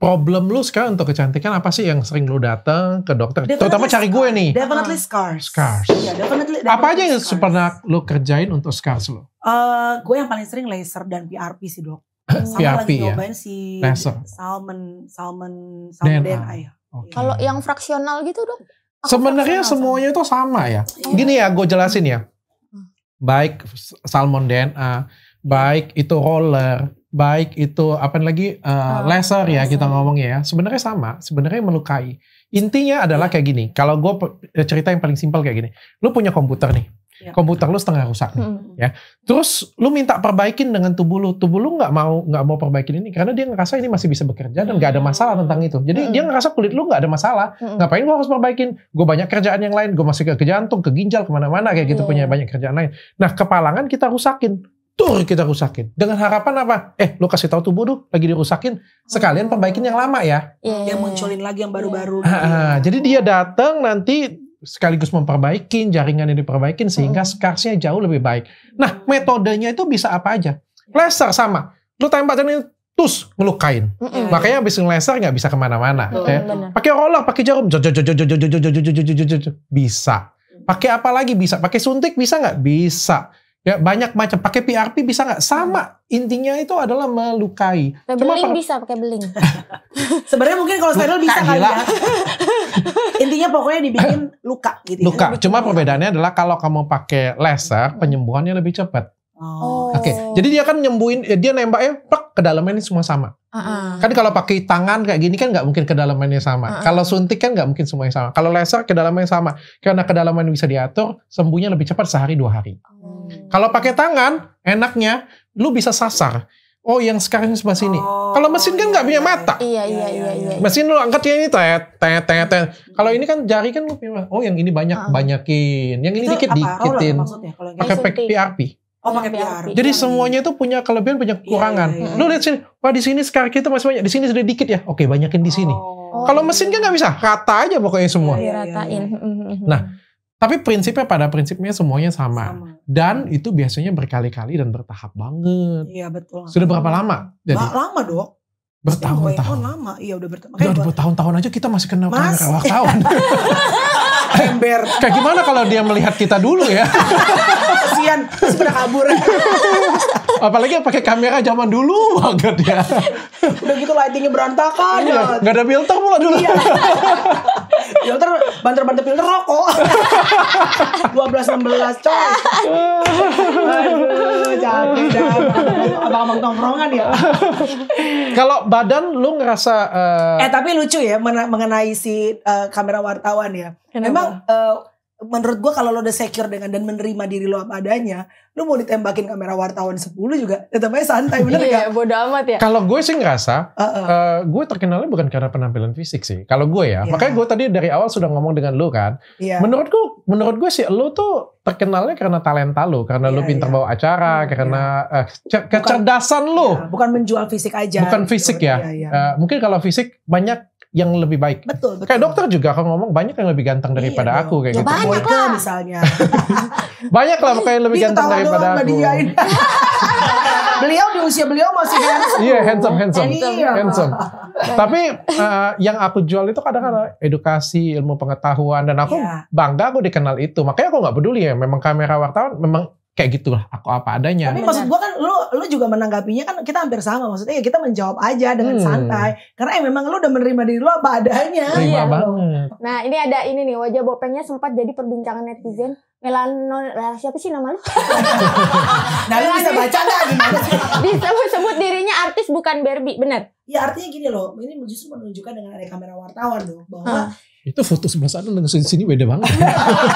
problem lo sekarang untuk kecantikan apa sih yang sering lo datang ke dokter? Definitely Terutama cari gue nih. Definitely ah. scars. Scars. Yeah, definitely, definitely apa aja yang scars. pernah lo kerjain untuk scars lo? Uh, eh, gue yang paling sering laser dan PRP sih dok. Sama lagi ya? nyobain ya? si Laser. salmon salmon salmon DNA. DNA ya. Okay. Iya. Kalau yang fraksional gitu dong. Sebenarnya semuanya itu sama ya. Iya. Gini ya, gue jelasin ya. Hmm. Baik salmon DNA, baik itu roller, baik itu apa lagi uh, oh, laser ya laser. kita ngomongnya ya. Sebenarnya sama, sebenarnya melukai. Intinya adalah iya. kayak gini. Kalau gue cerita yang paling simpel kayak gini, lu punya komputer nih ya. komputer lu setengah rusak nih, hmm. ya. Terus lu minta perbaikin dengan tubuh lu, tubuh lu nggak mau nggak mau perbaikin ini karena dia ngerasa ini masih bisa bekerja dan nggak ada masalah hmm. tentang itu. Jadi hmm. dia ngerasa kulit lu nggak ada masalah. Hmm. Ngapain lu harus perbaikin? Gue banyak kerjaan yang lain, gue masih ke, ke jantung, ke ginjal, kemana-mana kayak gitu yeah. punya banyak kerjaan lain. Nah kepalangan kita rusakin. Tur kita rusakin. Dengan harapan apa? Eh, lu kasih tahu tubuh lu lagi dirusakin. Sekalian hmm. perbaikin yang lama ya. Iya, iya, iya. Yang munculin lagi yang baru-baru. ah, jadi dia datang nanti sekaligus memperbaikin jaringan yang diperbaikin sehingga scarsnya jauh lebih baik. Nah metodenya itu bisa apa aja? Laser sama. Lu tembak ini tus ngelukain. Mm-mm. Makanya habis ngelaser nggak bisa kemana-mana. Mm, ya. Pakai roller, pakai jarum, bisa. Pakai apa lagi bisa? Pakai suntik bisa nggak? Bisa. Ya banyak macam. Pakai PRP bisa nggak? Sama. Intinya itu adalah melukai. Nah, Cuma beling bisa pakai beling. Sebenarnya mungkin kalau steril bisa kali ya. Intinya pokoknya dibikin luka gitu. Ya. Luka. Ya. Cuma perbedaannya adalah kalau kamu pakai laser hmm. penyembuhannya lebih cepat. Oh. oh. Oke, okay. jadi dia kan nyembuhin, eh, dia nembaknya eh, pek ke dalamnya ini semua sama. Uh-uh. Kan kalau pakai tangan kayak gini kan nggak mungkin kedalamannya sama. Uh-uh. Kalau suntik kan nggak mungkin semuanya sama. Kalau laser ke dalamnya sama, karena ke bisa diatur, sembuhnya lebih cepat sehari dua hari. Oh. Hmm. Kalau pakai tangan, enaknya lu bisa sasar. Oh, yang sekarang sebelah sini. Oh, Kalau mesin kan nggak iya, punya iya. mata. Iya iya, iya, iya, iya, iya. Mesin lu angkat ya ini tet, tet, tet, tet. Kalau ini kan jari kan lu oh yang ini banyak, uh. banyakin. Yang ini itu dikit, apa? dikitin. Pakai PRP. Oh, pakai PRP. Jadi semuanya itu punya kelebihan, punya kekurangan. Iya, iya, iya. Lu lihat sini, wah di sini sekarang kita masih banyak, di sini sudah dikit ya. Oke, banyakin di sini. Oh. Kalau mesin kan nggak bisa, rata aja pokoknya semua. Iya, iya, iya. Nah, tapi prinsipnya pada prinsipnya semuanya sama. sama. Dan itu biasanya berkali-kali dan bertahap banget. Iya betul. Sudah berapa lama? Jadi, lama dok. bertahun-tahun lama iya udah bertahun-tahun udah bertahun-tahun aja kita masih kenal kan, Mas. kamera wartawan ember kayak gimana kalau dia melihat kita dulu ya kasian sudah kabur Apalagi pakai kamera zaman dulu banget ya. Udah gitu lightingnya berantakan. Iya, ya. Gak ada filter pula dulu. Iya. filter, banter-banter filter rokok. 12-16 coy. Aduh, jadi Abang-abang tongkrongan ya. Kalau badan lu ngerasa... Uh... Eh tapi lucu ya mengenai si uh, kamera wartawan ya. Kenapa? Memang... Uh, menurut gue kalau lo udah secure dengan dan menerima diri lo apa adanya, lo mau ditembakin kamera wartawan 10 juga, tetap aja santai bener iya, bodo amat ya. Kalau gue sih ngerasa, uh -uh. uh, eh, gue terkenalnya bukan karena penampilan fisik sih. Kalau gue ya, yeah. makanya gue tadi dari awal sudah ngomong dengan lo kan. Yeah. Menurut gue, menurut gue sih lo tuh terkenalnya karena talenta lo, karena yeah, lo iya, pintar yeah. bawa acara, hmm, karena yeah. uh, kecerdasan bukan, lo. Yeah, bukan menjual fisik aja. Bukan fisik gitu. ya. Yeah, yeah. Uh, mungkin kalau fisik banyak yang lebih baik. Betul, betul. Kayak dokter juga kalau ngomong banyak yang lebih ganteng iya, daripada iya, aku kayak iya, gitu. Banyak lah misalnya. banyak lah pokoknya yang lebih ganteng daripada aku. beliau di usia beliau masih handsome. Iya, yeah, handsome, handsome. Iya. Handsome. Tapi uh, yang aku jual itu kadang-kadang edukasi, ilmu pengetahuan dan aku yeah. bangga aku dikenal itu. Makanya aku nggak peduli ya. Memang kamera wartawan memang kayak gitulah aku apa adanya. Tapi maksud gue kan lu lu juga menanggapinya kan kita hampir sama maksudnya ya kita menjawab aja dengan hmm. santai karena eh memang lu udah menerima diri lu apa adanya. iya. banget. Nah ini ada ini nih wajah bopengnya sempat jadi perbincangan netizen. Melano siapa sih nama lu? nah lu bisa baca kan? gimana sih? bisa sebut dirinya artis bukan Barbie benar. Ya artinya gini loh ini justru menunjukkan dengan ada kamera wartawan loh bahwa Huh? itu foto sebelah sana dengan sini beda banget.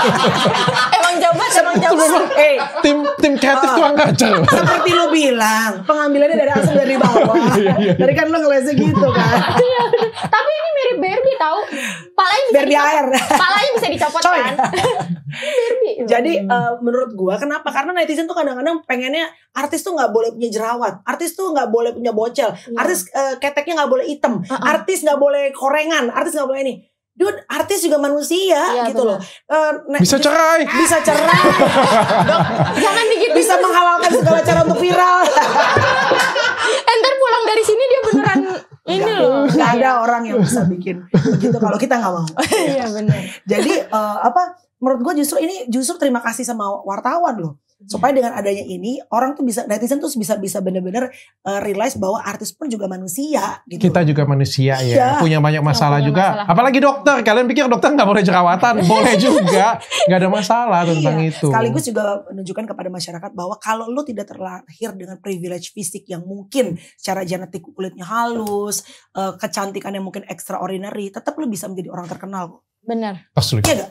eh, banget emang jauh? sih. Hey. Eh. Tim tim kreatif uh, oh. tuang kaca. Seperti lo bilang, pengambilannya dari asal dari bawah. Iya, iya, iya. Dari kan lo ngelesnya gitu kan. Tapi ini mirip Barbie tahu. Palanya bisa Barbie air. Palanya bisa dicopot kan. Barbie. Jadi uh, menurut gua kenapa? Karena netizen tuh kadang-kadang pengennya artis tuh nggak boleh punya jerawat, artis tuh nggak boleh punya bocel, artis uh, keteknya nggak boleh hitam, artis nggak boleh korengan, artis nggak boleh ini Dude, artis juga manusia iya, gitu bener. loh. Uh, bisa cerai. Bisa cerai. jangan dikit. Bisa menghalalkan segala cara untuk viral. Entar eh, pulang dari sini dia beneran ini loh. Gak ada orang yang bisa bikin gitu kalau kita nggak mau. Iya benar. Jadi uh, apa? Menurut gue justru ini justru terima kasih sama wartawan loh supaya dengan adanya ini orang tuh bisa netizen tuh bisa bisa bener-bener uh, realize bahwa artis pun juga manusia gitu. Kita juga manusia ya, ya. punya banyak masalah punya juga. Masalah. Apalagi dokter, kalian pikir dokter nggak boleh jerawatan? boleh juga, nggak ada masalah tentang iya. itu. Sekaligus juga menunjukkan kepada masyarakat bahwa kalau lu tidak terlahir dengan privilege fisik yang mungkin secara genetik kulitnya halus, uh, eh, kecantikan yang mungkin extraordinary, tetap lu bisa menjadi orang terkenal. Benar. Pas Iya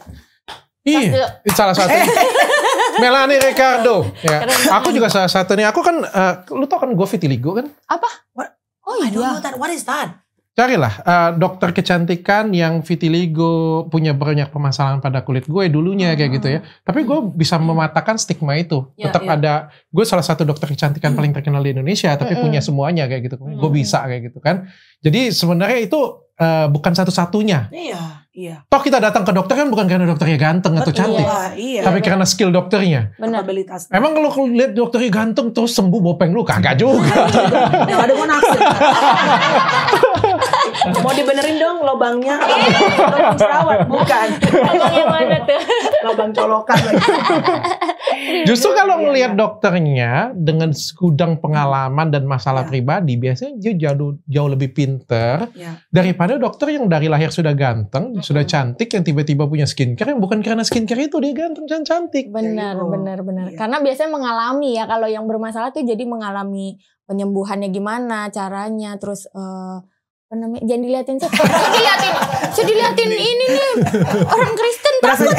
Iya, salah satu. Melanie Ricardo. Ya. Aku juga salah satu nih. Aku kan, uh, lu tau kan gue vitiligo kan? Apa? What? Oh iya. I don't What is that? Carilah uh, dokter kecantikan yang vitiligo punya banyak permasalahan pada kulit gue dulunya hmm. kayak gitu ya. Ah. Tapi gue bisa mematahkan stigma itu. Ya, Tetap ya. ada gue salah satu dokter kecantikan hmm. paling terkenal di Indonesia, tapi punya semuanya kayak gitu. Gue bisa kayak gitu kan. Jadi sebenarnya itu uh, bukan satu-satunya. Iya Iya. Toh kita datang ke dokter kan bukan karena dokternya ganteng Betul. atau cantik. Iya, iya. Tapi karena skill dokternya. Benar. Emang kalau lihat dokternya ganteng terus sembuh bopeng lu kagak juga. Iya, iya. ada mau naksir. mau dibenerin dong lobangnya lobang jerawat bukan lobang yang mana tuh lobang colokan lagi justru iya, kalau iya, ngelihat iya. dokternya dengan segudang pengalaman dan masalah ya. pribadi biasanya dia jauh jauh lebih pinter ya. daripada dokter yang dari lahir sudah ganteng hmm. sudah cantik yang tiba-tiba punya skincare yang bukan karena skincare itu dia ganteng dan cantik ya benar oh. benar benar ya. karena biasanya mengalami ya kalau yang bermasalah tuh jadi mengalami penyembuhannya gimana caranya terus uh, apa namanya jangan diliatin sih, saya diliatin saya diliatin ini nih orang Kristen takut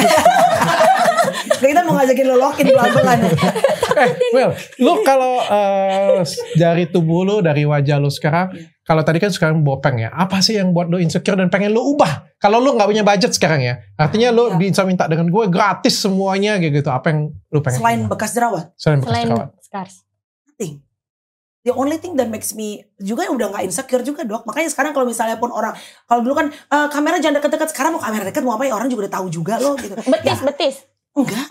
kita mau ngajakin lo lokin pelan-pelan iya. eh, well, lo kalau uh, dari tubuh lo, dari wajah lo sekarang iya. kalau tadi kan sekarang bopeng ya apa sih yang buat lo insecure dan pengen lo ubah kalau lo nggak punya budget sekarang ya artinya lo ya. bisa minta dengan gue gratis semuanya gitu apa yang lo pengen selain ubah. bekas jerawat selain bekas jerawat scars nothing the only thing that makes me juga udah nggak insecure juga dok makanya sekarang kalau misalnya pun orang kalau dulu kan uh, kamera jangan deket-deket sekarang mau kamera deket mau apa ya orang juga udah tahu juga loh gitu betis ya. betis enggak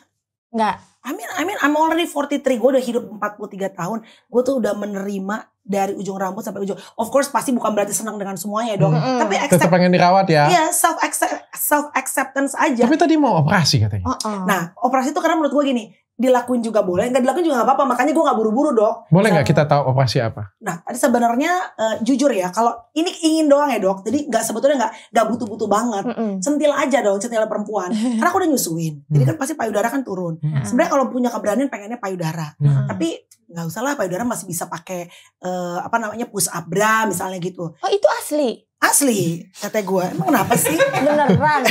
enggak I mean, I mean, I'm already 43. Gue udah hidup 43 tahun. Gue tuh udah menerima dari ujung rambut sampai ujung. Of course, pasti bukan berarti senang dengan semuanya dong. Mm -hmm. Tapi accept, tetap pengen dirawat ya. Iya, self accept, self acceptance aja. Tapi tadi mau operasi katanya. Uh -uh. Nah, operasi itu karena menurut gue gini, dilakuin juga boleh, nggak dilakuin juga nggak apa-apa. Makanya gue nggak buru-buru dok. Boleh nggak kita tahu operasi apa? Nah, tadi sebenarnya uh, jujur ya, kalau ini ingin doang ya dok. Jadi nggak sebetulnya nggak nggak butuh-butuh banget. Mm Sentil aja dong, sentil perempuan. Karena aku udah nyusuin, jadi kan mm. pasti payudara kan turun. Mm. Sebenarnya kalau punya keberanian pengennya payudara, mm. tapi nggak usah lah payudara masih bisa pakai uh, apa namanya push up bra misalnya gitu. Oh itu asli? Asli, kata gue. Emang kenapa sih? Beneran. Beneran.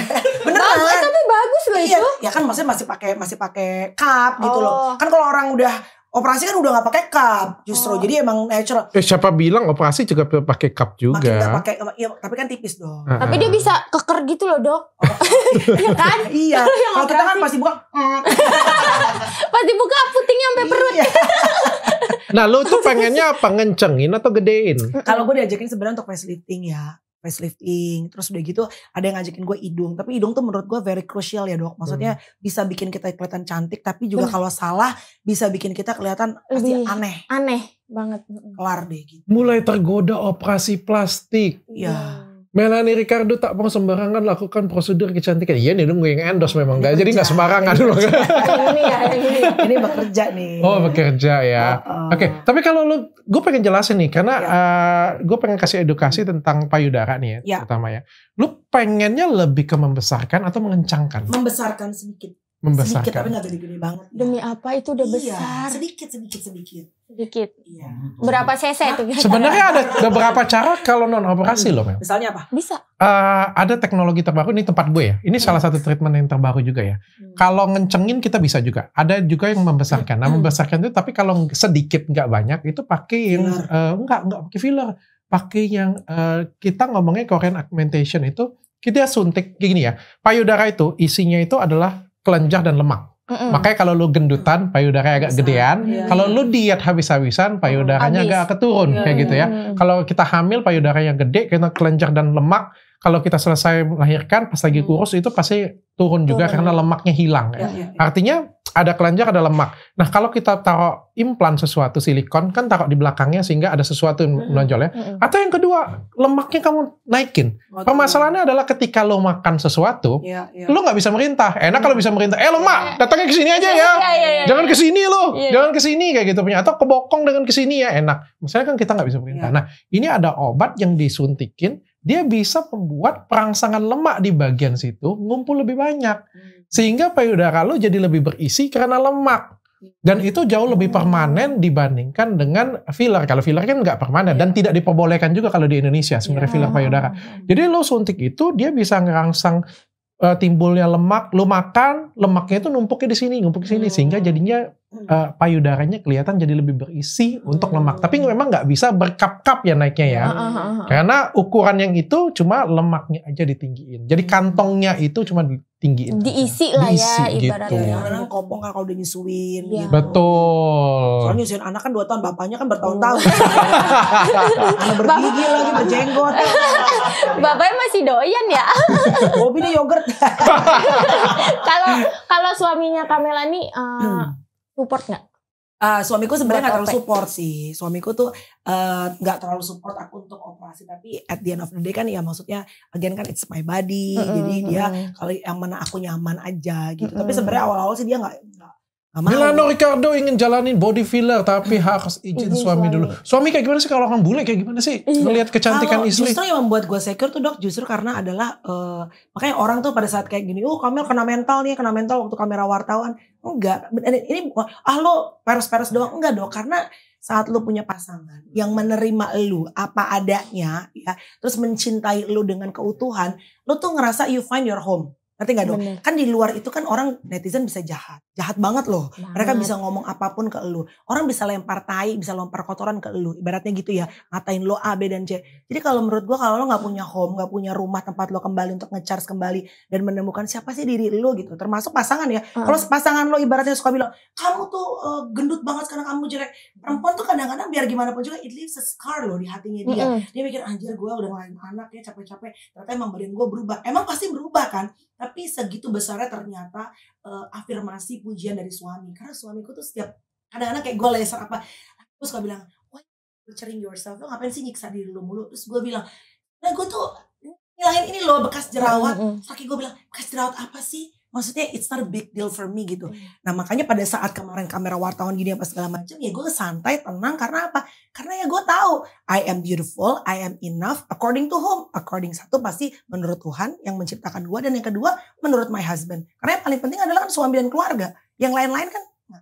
Bagus, tapi bagus loh iya. itu. Ya kan maksudnya masih pakai masih pakai cup oh. gitu loh. Oh. Kan kalau orang udah Operasi kan udah gak pakai cup, justru oh. jadi emang natural. Eh, siapa bilang operasi juga pakai cup juga? pakai, ya, tapi kan tipis dong. uh ah, huh Tapi ah. dia bisa keker gitu loh dok, oh. iya kan? Iya. Kalau kita kan pasti buka, mm. pasti buka putingnya sampai perut. Iya. nah, lu tuh pengennya apa? Ngencengin atau gedein? Kalau gue diajakin sebenarnya untuk facelifting ya facelifting terus udah gitu ada yang ngajakin gue hidung tapi hidung tuh menurut gue very crucial ya dok maksudnya hmm. bisa bikin kita kelihatan cantik tapi juga kalau salah bisa bikin kita kelihatan Lebih pasti aneh aneh banget kelar deh gitu mulai tergoda operasi plastik ya, ya Melanie Ricardo tak mau sembarangan lakukan prosedur kecantikan. Iya nih dong yang endorse memang gak. Jadi gak sembarangan dulu. ini ya, ini, ini bekerja nih. Oh bekerja ya. Oh, Oke, okay. tapi kalau lu, gue pengen jelasin nih karena ya. uh, gue pengen kasih edukasi tentang payudara nih ya, pertama ya. ya. Lu pengennya lebih ke membesarkan atau mengencangkan? Membesarkan sedikit membesarkan. Sedikit tapi gak gede-gede banget. Ya. Demi apa itu udah iya, besar. Sedikit, sedikit, sedikit. Sedikit. Iya. Berapa cc nah, itu? Sebenarnya ada beberapa cara kalau non operasi hmm. loh. Mel. Misalnya apa? Bisa. Uh, ada teknologi terbaru ini tempat gue ya. Ini hmm. salah satu treatment yang terbaru juga ya. Hmm. Kalau ngencengin kita bisa juga. Ada juga yang membesarkan. Nah hmm. membesarkan itu tapi kalau sedikit nggak banyak itu pakai yang uh, nggak nggak pakai filler. Pakai yang uh, kita ngomongnya Korean augmentation itu kita suntik gini ya. Payudara itu isinya itu adalah kelenjar dan lemak. Mm-mm. Makanya kalau lu gendutan payudara agak Bisa, gedean, iya, iya. kalau iya. lu diet habis-habisan payudaranya Habis. agak keturun iya, kayak gitu ya. Iya, iya. Kalau kita hamil payudara yang gede karena kelenjar dan lemak kalau kita selesai melahirkan pas lagi hmm. kurus itu pasti turun juga turun. karena lemaknya hilang ya. Ya, ya, ya. Artinya ada kelenjar ada lemak. Nah, kalau kita taruh implan sesuatu silikon kan taruh di belakangnya sehingga ada sesuatu yang hmm. menonjol ya. Hmm, atau yang kedua, lemaknya kamu naikin. Betul. Permasalahannya adalah ketika lo makan sesuatu, ya, ya. lo nggak bisa merintah. Enak kalau bisa merintah, "Eh, lemak, iya. datangnya ke sini aja iya, ya. Iya, Jangan ke sini lo. Jangan ke sini" kayak gitu punya atau kebokong dengan ke sini ya, enak. Misalnya kan kita nggak bisa merintah. Nah, ini ada obat yang disuntikin dia bisa membuat perangsangan lemak di bagian situ ngumpul lebih banyak. Hmm. Sehingga payudara lo jadi lebih berisi karena lemak. Dan hmm. itu jauh lebih hmm. permanen dibandingkan dengan filler. Kalau filler kan nggak permanen dan iya. tidak diperbolehkan juga kalau di Indonesia sebenarnya yeah. filler payudara. Jadi lo suntik itu dia bisa ngerangsang eh, timbulnya lemak, lo makan, lemaknya itu numpuknya di sini, numpuk di sini hmm. sehingga jadinya uh, payudaranya kelihatan jadi lebih berisi untuk hmm. lemak. Tapi memang nggak bisa berkap-kap ya naiknya ya. Uh, uh, uh, Karena ukuran yang itu cuma lemaknya aja ditinggiin. Jadi hmm. kantongnya itu cuma ditinggiin. Diisi aja. lah ya, Diisi, ya ibaratnya. Gitu. Karena iya, kopong kalau udah nyusuin ya. gitu. Betul. Soalnya nyusuin anak kan dua tahun, bapaknya kan bertahun-tahun. Oh. anak bergigi lagi, berjenggot. bapaknya masih doyan ya. Hobinya yogurt. Kalau kalau suaminya Kamela nih eh, uh, support nggak? Uh, suamiku sebenarnya gak terlalu support sih. Suamiku tuh eh, nggak uh, gak terlalu support aku untuk operasi. Tapi at the end of the day kan ya maksudnya again kan it's my body. Mm -hmm. Jadi dia kalau yang mana aku nyaman aja gitu. Mm -hmm. Tapi sebenarnya awal-awal sih dia nggak Milano Ricardo ingin jalanin body filler tapi hmm. harus izin, suami, dulu. Suami kayak gimana sih kalau orang bule kayak gimana sih melihat iya. kecantikan kalo istri? Justru yang membuat gue secure tuh dok justru karena adalah uh, makanya orang tuh pada saat kayak gini, oh Kamil kena mental nih, kena mental waktu kamera wartawan. Enggak, ini ah lo peres-peres doang enggak dok karena saat lu punya pasangan yang menerima lu apa adanya ya terus mencintai lu dengan keutuhan lu tuh ngerasa you find your home ngerti nggak dong Bener. kan di luar itu kan orang netizen bisa jahat jahat banget loh. Banget. Mereka bisa ngomong apapun ke lu. Orang bisa lempar tai, bisa lempar kotoran ke lu. Ibaratnya gitu ya, ngatain lo A, B, dan C. Jadi kalau menurut gua kalau lo gak punya home, gak punya rumah tempat lo kembali untuk ngecharge kembali dan menemukan siapa sih diri lo gitu. Termasuk pasangan ya. Hmm. Kalau pasangan lo ibaratnya suka bilang, kamu tuh uh, gendut banget karena kamu jelek. Perempuan tuh kadang-kadang biar gimana pun juga it leaves a scar loh di hatinya dia. -hmm. Dia mikir anjir gue udah ngelain anak ya capek-capek. Ternyata emang badan gua berubah. Emang pasti berubah kan? Tapi segitu besarnya ternyata uh, afirmasi pujian dari suami karena suamiku tuh setiap kadang-kadang kayak gue laser apa terus gue bilang why torturing yourself lo ngapain sih nyiksa diri lo mulu terus gue bilang nah gue tuh ngilangin ini loh bekas jerawat mm-hmm. sakit gue bilang bekas jerawat apa sih maksudnya it's not a big deal for me gitu. Iya. Nah makanya pada saat kemarin kamera wartawan gini apa segala macam ya gue santai tenang karena apa? Karena ya gue tahu I am beautiful, I am enough according to whom? According satu pasti menurut Tuhan yang menciptakan gue dan yang kedua menurut my husband. Karena yang paling penting adalah kan suami dan keluarga. Yang lain-lain kan nah,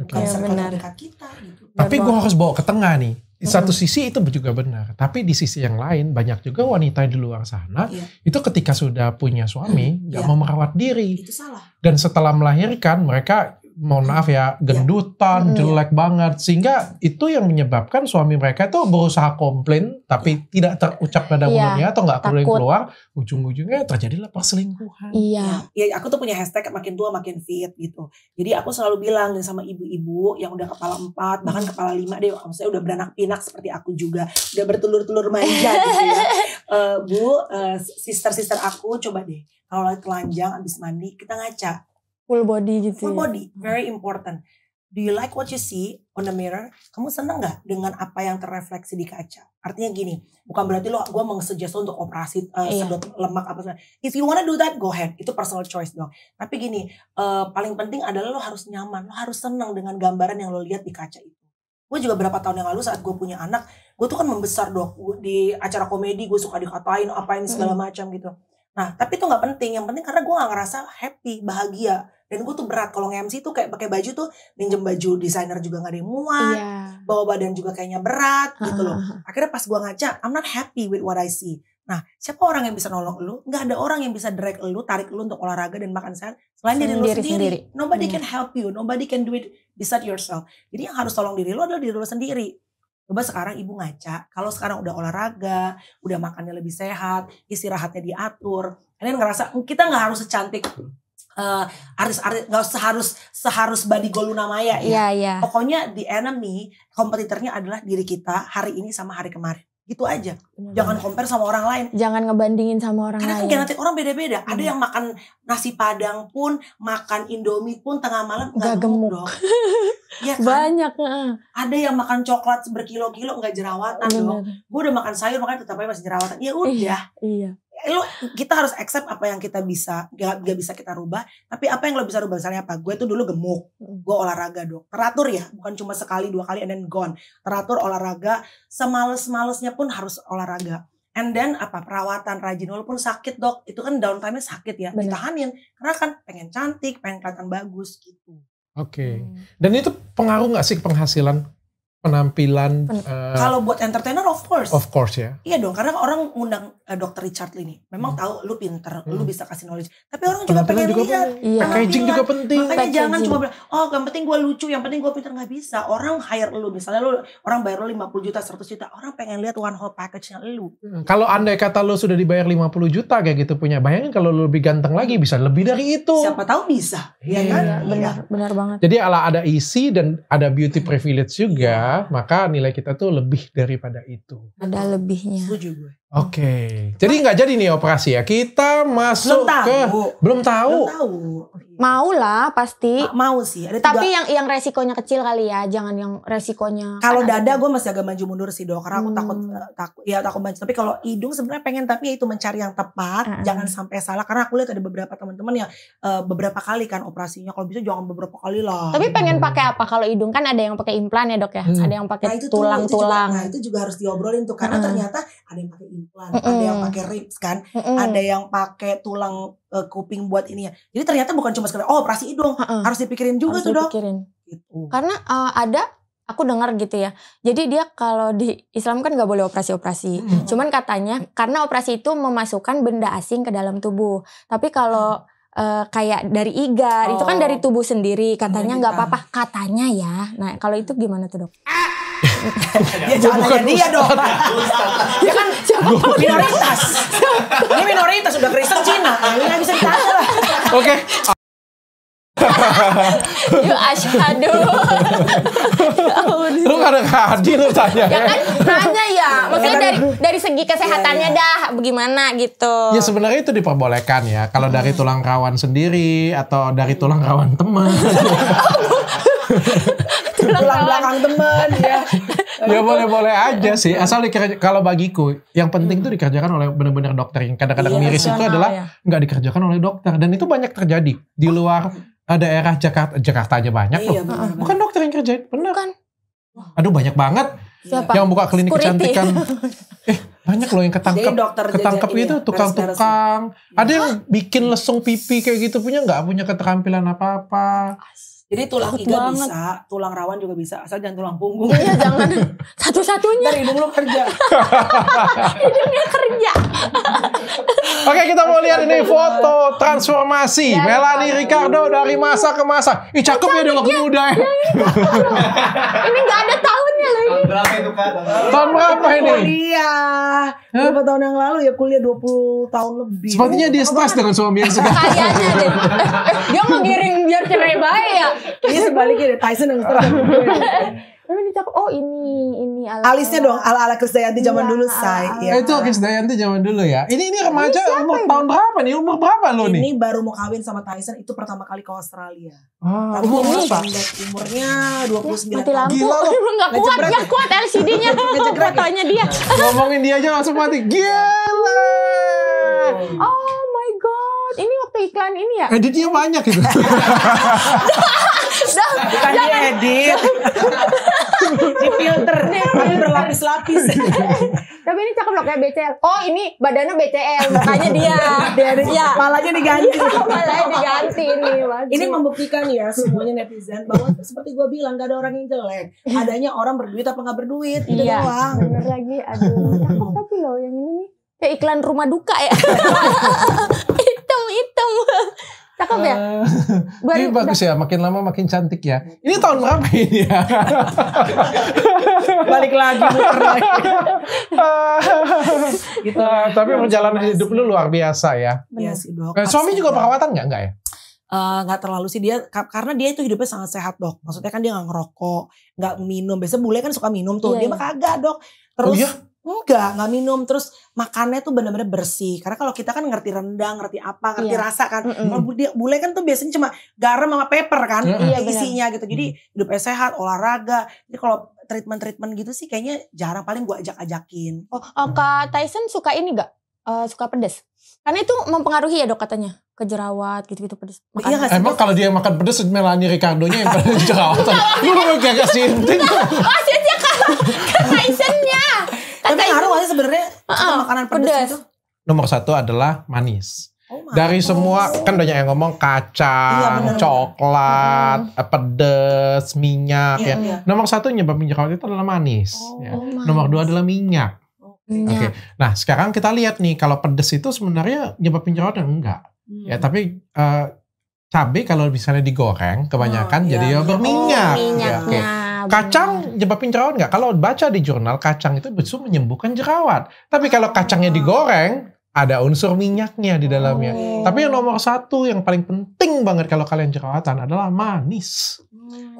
okay. ya, benar. kita gitu. Tapi iya, gue harus bawa ke tengah nih di satu sisi itu juga benar, tapi di sisi yang lain banyak juga wanita di luar sana yeah. itu ketika sudah punya suami nggak yeah. mau merawat diri. Itu salah. Dan setelah melahirkan mereka mohon maaf ya iya. gendutan, yeah. jelek banget sehingga itu yang menyebabkan suami mereka itu berusaha komplain tapi iya. tidak terucap pada iya. mulutnya atau nggak keluar keluar ujung-ujungnya terjadilah perselingkuhan. Iya. Yeah. Ya aku tuh punya hashtag makin tua makin fit gitu. Jadi aku selalu bilang sama ibu-ibu yang udah kepala empat bahkan kepala lima deh maksudnya udah beranak pinak seperti aku juga udah bertelur-telur manja gitu ya. Uh, bu, uh, sister-sister aku coba deh kalau telanjang abis mandi kita ngaca full body gitu full ya? body hmm. very important do you like what you see on the mirror kamu seneng nggak dengan apa yang terrefleksi di kaca artinya gini bukan berarti lo gue mengsuggest untuk operasi uh, eh, yeah. sedot lemak apa segala if you wanna do that go ahead itu personal choice dong tapi gini uh, paling penting adalah lo harus nyaman lo harus seneng dengan gambaran yang lo lihat di kaca itu gue juga berapa tahun yang lalu saat gue punya anak gue tuh kan membesar dok di acara komedi gue suka dikatain apain segala hmm. macam gitu nah tapi itu nggak penting yang penting karena gue nggak ngerasa happy bahagia dan gue tuh berat kalau nge-MC tuh kayak pakai baju tuh minjem baju desainer juga nggak ada yang muat yeah. bawa badan juga kayaknya berat uh-huh. gitu loh akhirnya pas gue ngaca I'm not happy with what I see nah siapa orang yang bisa nolong lu nggak ada orang yang bisa drag lu tarik lu untuk olahraga dan makan sehat selain dari lu sendiri, sendiri. nobody yeah. can help you nobody can do it beside yourself jadi yang harus tolong diri lu adalah diri lu sendiri Coba sekarang ibu ngaca, kalau sekarang udah olahraga, udah makannya lebih sehat, istirahatnya diatur, kalian ngerasa hmm, kita nggak harus secantik uh, eh, artis-artis nggak seharus seharus Badi Goluna Maya ya. Yeah, yeah. Pokoknya di enemy kompetitornya adalah diri kita hari ini sama hari kemarin. Gitu aja. Bener Jangan compare sama orang lain. Jangan ngebandingin sama orang Karena lain. Karena kan nanti orang beda-beda. Hmm. Ada yang makan nasi padang pun, makan indomie pun tengah malam nggak gemuk. gemuk. Dong. ya kan? Banyak. Ada yang makan coklat berkilo-kilo nggak jerawatan Bener. dong. Gue udah makan sayur makanya tetap aja masih jerawatan. Ya iya, udah. Iya. iya Eh, lo kita harus accept apa yang kita bisa gak, gak bisa kita rubah tapi apa yang lo bisa rubah misalnya apa gue tuh dulu gemuk hmm. gue olahraga dong teratur ya bukan cuma sekali dua kali and then gone teratur olahraga semales-malesnya pun harus olahraga and then apa perawatan rajin walaupun sakit dok itu kan downtime-nya sakit ya Bener. ditahanin karena kan pengen cantik pengen kelihatan bagus gitu oke okay. hmm. dan itu pengaruh nggak sih penghasilan penampilan uh, kalau buat entertainer of course of course ya iya dong karena orang ngundang Eh, dokter Richard ini memang hmm. tahu lu pinter hmm. lu bisa kasih knowledge tapi orang juga pengen juga lihat iya. packaging juga penting makanya packaging. jangan cuma bilang oh yang penting gue lucu yang penting gue pinter nggak bisa orang hire lu misalnya lu orang bayar lu 50 juta 100 juta orang pengen lihat one whole package-nya lu hmm. kalau andai kata lu sudah dibayar 50 juta kayak gitu punya bayangin kalau lu lebih ganteng lagi bisa lebih dari itu siapa tahu bisa iya, ya kan iya, iya. benar benar banget jadi ala ada isi dan ada beauty privilege juga maka nilai kita tuh lebih daripada itu ada lebihnya setuju gue Oke, okay. jadi nggak jadi nih operasi ya? Kita masuk belum ke belum tahu. Belum tahu. Mau lah pasti. Ma mau sih. Ada Tapi yang yang resikonya kecil kali ya, jangan yang resikonya. Kalau dada gue masih agak maju mundur sih dok, karena aku takut hmm. eh, takut ya takut maju. Tapi kalau hidung sebenarnya pengen tapi ya itu mencari yang tepat, uh jangan sampai salah karena aku lihat ada beberapa teman-teman yang uh, beberapa kali kan operasinya. Kalau bisa jangan beberapa kali lah. Tapi pengen pakai apa kalau hidung kan ada yang pakai implan ya dok ya, hmm. ada yang pakai tulang-tulang. Nah, itu tulang, Juga, nah itu juga harus diobrolin tuh karena uh ternyata ada yang pakai implan, uh ada yang pakai ribs kan, uh ada yang pakai tulang uh, kuping buat ini ya. Jadi ternyata bukan cuma sekedar oh operasi hidung, uh-uh. harus dipikirin juga harus tuh dipikirin. dong. Gitu. Karena uh, ada aku dengar gitu ya. Jadi dia kalau di Islam kan nggak boleh operasi-operasi. Hmm. Cuman katanya karena operasi itu memasukkan benda asing ke dalam tubuh. Tapi kalau hmm. Uh, kayak dari iga oh. itu kan dari oh. tubuh sendiri katanya iya, nggak iya. apa-apa katanya ya nah kalau itu gimana tuh dok ah. ya jangan bukan dia dong ya kan minoritas. Ini minoritas sudah Kristen Cina. Ini nggak bisa ditahan lah. Oke. Yo ya asyhadu. lu gak ada kaji lu tanya. Ya kan tanya ya. Maksudnya ya kan. dari dari segi kesehatannya iya, iya. dah bagaimana gitu. Ya sebenarnya itu diperbolehkan ya. Kalau dari hmm. tulang kawan sendiri atau dari tulang kawan teman. Oh, belakang belakang teman ya. ya boleh-boleh aja sih. Asal kalau bagiku yang penting tuh dikerjakan oleh benar-benar dokter. Yang kadang-kadang iya, miris itu adalah ya. nggak ya. dikerjakan oleh dokter dan itu banyak terjadi di luar eh, daerah Jakarta Jakarta aja banyak iya, tuh. Bukan dokter yang kerjain, benar kan? Aduh banyak banget Siapa? yang buka klinik Security. kecantikan. eh banyak loh yang ketangkep, ketangkep itu tukang-tukang. Ya, Ada yang iya. bikin lesung pipi kayak gitu punya nggak punya keterampilan apa-apa. Jadi tulang Takut iga banget. bisa, tulang rawan juga bisa, asal jangan tulang punggung. Iya, iya jangan. Satu-satunya. Dari hidung lu kerja. Hidungnya kerja. Oke, kita mau lihat ini foto transformasi ya, Melanie ya. Ricardo dari masa ke masa. Ih, cakep ya dia waktu muda ya. Iya. ini nggak ada tahunnya lagi. Tahun berapa itu, Tahun berapa ini? Iya. Berapa tahun yang lalu ya kuliah 20 tahun lebih. Sepertinya dia stres dengan suami yang sekarang. Kayaknya deh. Eh, eh, dia mau ngiring biar cerai baik ya. Ini iya, sebaliknya deh, Tyson yang terus tapi ini cakep oh ini ini ala alisnya dong ala ala Dayanti zaman iya, dulu say ya. Eh, itu Dayanti zaman dulu ya ini ini remaja ini umur ini? tahun berapa nih umur berapa lo nih ini baru mau kawin sama Tyson itu pertama kali ke Australia ah, umur berapa umurnya 29 mati lampu gila lo nggak kuat ya kuat LCD-nya ya? fotonya dia ngomongin dia aja langsung mati gila oh my god ini waktu iklan ini ya editnya banyak gitu. Dah, Bukan jangan. edit di filter tapi berlapis-lapis. tapi ini cakep loh kayak BCL. Oh, ini badannya BCL, makanya dia. Dari ya. malahnya diganti. malahnya diganti ini. Wajib. Ini membuktikan ya semuanya netizen bahwa seperti gue bilang gak ada orang yang jelek. Adanya orang berduit apa gak berduit gitu iya. doang. Bener lagi, aduh. Cakep tapi loh yang ini nih. Kayak iklan rumah duka ya. hitam hitam. Cakep ya? Uh, ini bagus ya, makin lama makin cantik ya. Ini tahun berapa ini ya? Balik lagi, muter lagi. gitu. Uh, tapi perjalanan hidup lu luar biasa ya. Iya sih dok. Eh, suami juga perawatan gak, enggak ya? nggak uh, terlalu sih dia karena dia itu hidupnya sangat sehat dok maksudnya kan dia nggak ngerokok nggak minum biasanya bule kan suka minum tuh yeah, dia yeah. mah kagak dok oh, terus oh, iya? Enggak, nggak minum. Terus makannya tuh bener-bener bersih. Karena kalau kita kan ngerti rendang, ngerti apa, ngerti iya. rasa kan. Mm -mm. Kalau bule kan tuh biasanya cuma garam sama pepper kan mm -mm. isinya gitu. Jadi hidupnya sehat, olahraga. Jadi kalau treatment-treatment gitu sih kayaknya jarang. Paling gua ajak-ajakin. Oh, oh Kak Tyson suka ini gak? Uh, eh, suka pedes? Karena itu mempengaruhi ya dok katanya ke jerawat gitu-gitu pedes. iya gak sih? Emang kalau dia makan pedes melani Ricardo nya yang pedes jerawat. Lu mau gak kasih intin? Oh, sih kalau Tyson-nya. Tapi ngaruh aja sebenarnya uh, makanan pedas, Itu? Nomor satu adalah manis. Oh Dari God. semua kan banyak yang ngomong kacang, iya, coklat, pedes, minyak iya, ya. Iya. Nomor satu nyebab kalau itu adalah manis. Oh, ya. Nomor dua adalah minyak. Oke. Okay. Nah sekarang kita lihat nih kalau pedes itu sebenarnya nyebab jerawat enggak. Hmm. Ya tapi uh, cabai kalau misalnya digoreng kebanyakan oh, jadi iya. iya. berminyak. Oh, Ya, okay Nah, kacang nyebabin jerawat nggak? Kalau baca di jurnal kacang itu justru menyembuhkan jerawat. Tapi kalau kacangnya digoreng, ada unsur minyaknya di dalamnya. Oh. Tapi yang nomor satu yang paling penting banget kalau kalian jerawatan adalah manis.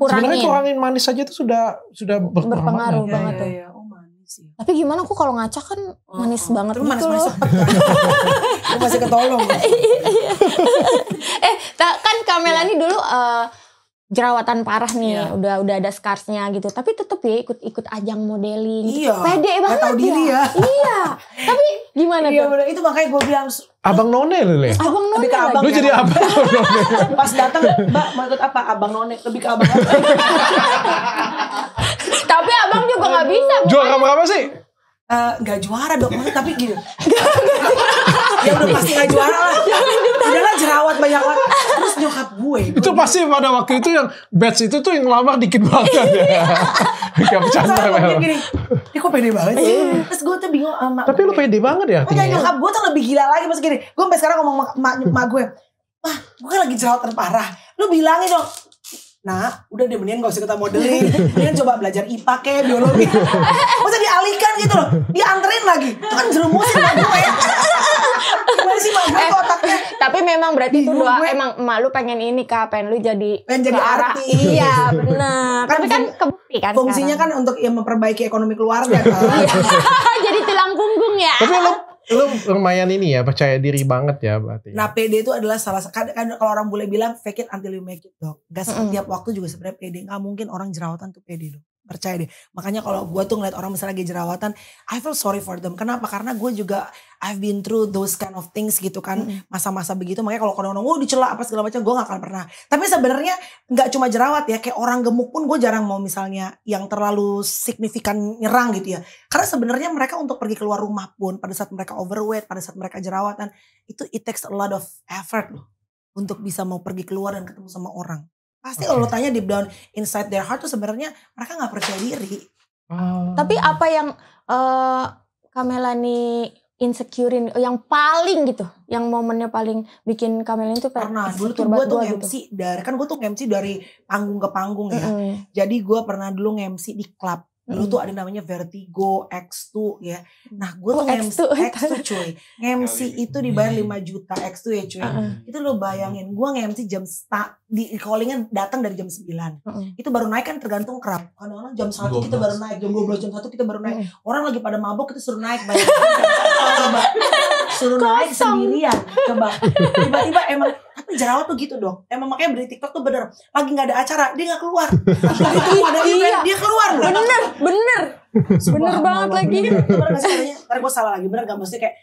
Kurangin. Sebenarnya kurangin manis saja itu sudah sudah berpengaruh, banget. ya, ya, Oh, manis ya. Tapi gimana aku kalau ngaca kan oh, manis oh, banget itu gitu manis -manis loh. masih ketolong. Iya, iya. eh, kan Kamelani dulu uh, jerawatan parah nih, yeah. udah udah ada scarsnya gitu. Tapi tetep ya ikut-ikut ajang modeling. Gitu. Iya. Gitu. Pede banget Gak tahu diri ya. ya. iya. Tapi gimana iya, tuh? Itu makanya gue bilang Abang None lele. Abang None. Lebih ke abang. Lu ya. jadi abang. Pas datang, Mbak, maksud apa? Abang None lebih ke abang. Tapi abang juga nggak bisa. Jual kamu apa sih? Eh, nggak uh, juara dong Maksudnya, tapi gini ya udah pasti nggak juara lah udahlah jerawat banyak banget terus nyokap gue itu pasti pada waktu itu yang batch itu tuh yang lama dikit banget ya iya. nggak bercanda memang gini ini kok pede banget sih iya. terus gue tuh bingung sama tapi lu pede banget ya udah ya? nyokap gue tuh lebih gila lagi maksud gini gue sampai sekarang ngomong sama mak gue wah gue kan lagi jerawat terparah lu bilangin dong Nah, udah deh mendingan gak usah kita modeling. Mendingan coba belajar IPA ke biologi. Masa dialihkan gitu loh. Dianterin lagi. Itu kan jerumusin lah gue. Gimana sih mager eh, otaknya? Tapi memang berarti itu doa gue. emang malu pengen ini Kak, pengen lu jadi pengen jadi arah. Iya, benar. Kan, tapi kan kebukti kan. Fungsinya sekarang. kan untuk ya memperbaiki ekonomi keluarga kan. Iya. jadi tulang punggung ya. Tapi lu lu lumayan ini ya percaya diri banget ya berarti. Ya. Nah PD itu adalah salah kan, kan kalau orang boleh bilang fake it until you make it dok. Gak setiap mm. waktu juga sebenarnya PD nggak mungkin orang jerawatan tuh PD dok. Percaya deh. Makanya kalau gue tuh ngeliat orang misalnya lagi jerawatan, I feel sorry for them. Kenapa? Karena gue juga I've been through those kind of things gitu kan masa-masa begitu makanya kalau konon gue dicela apa segala macam gue gak akan pernah tapi sebenarnya nggak cuma jerawat ya kayak orang gemuk pun gue jarang mau misalnya yang terlalu signifikan nyerang gitu ya karena sebenarnya mereka untuk pergi keluar rumah pun pada saat mereka overweight pada saat mereka jerawatan itu it takes a lot of effort loh untuk bisa mau pergi keluar dan ketemu sama orang pasti okay. kalau lo tanya deep down inside their heart tuh sebenarnya mereka nggak percaya diri. Hmm. Tapi apa yang uh, Kamelani insecurein yang paling gitu yang momennya paling bikin Kamelin itu pernah dulu tuh gue tuh MC gitu. dari kan gue tuh MC dari panggung ke panggung ya mm jadi gue pernah dulu MC di klub Dulu hmm. tuh ada namanya Vertigo, X2 ya. Nah gue tuh oh, X2. MC, X2 cuy. MC ya, itu dibayar 5 hmm. juta X2 ya cuy. Uh -uh. Itu lo bayangin gue nge-MC jam start, di callingan datang dari jam 9. Uh -uh. Itu baru naik kan tergantung kerap. Kadang-kadang jam 1 12. kita baru naik, jam 12 jam 1 kita baru naik. Uh -huh. Orang lagi pada mabok kita suruh naik. Bayangin. Coba suruh Kosong. naik sendirian. Coba tiba-tiba emang jerawat tuh gitu dong. Emang makanya beri TikTok tuh bener. Lagi nggak ada acara, dia nggak keluar. Lagi ada iya. event, dia keluar loh. Bener, bener. bener banget lagi. Bener gak sih? Ntar gue salah lagi. Bener gak? Maksudnya kayak,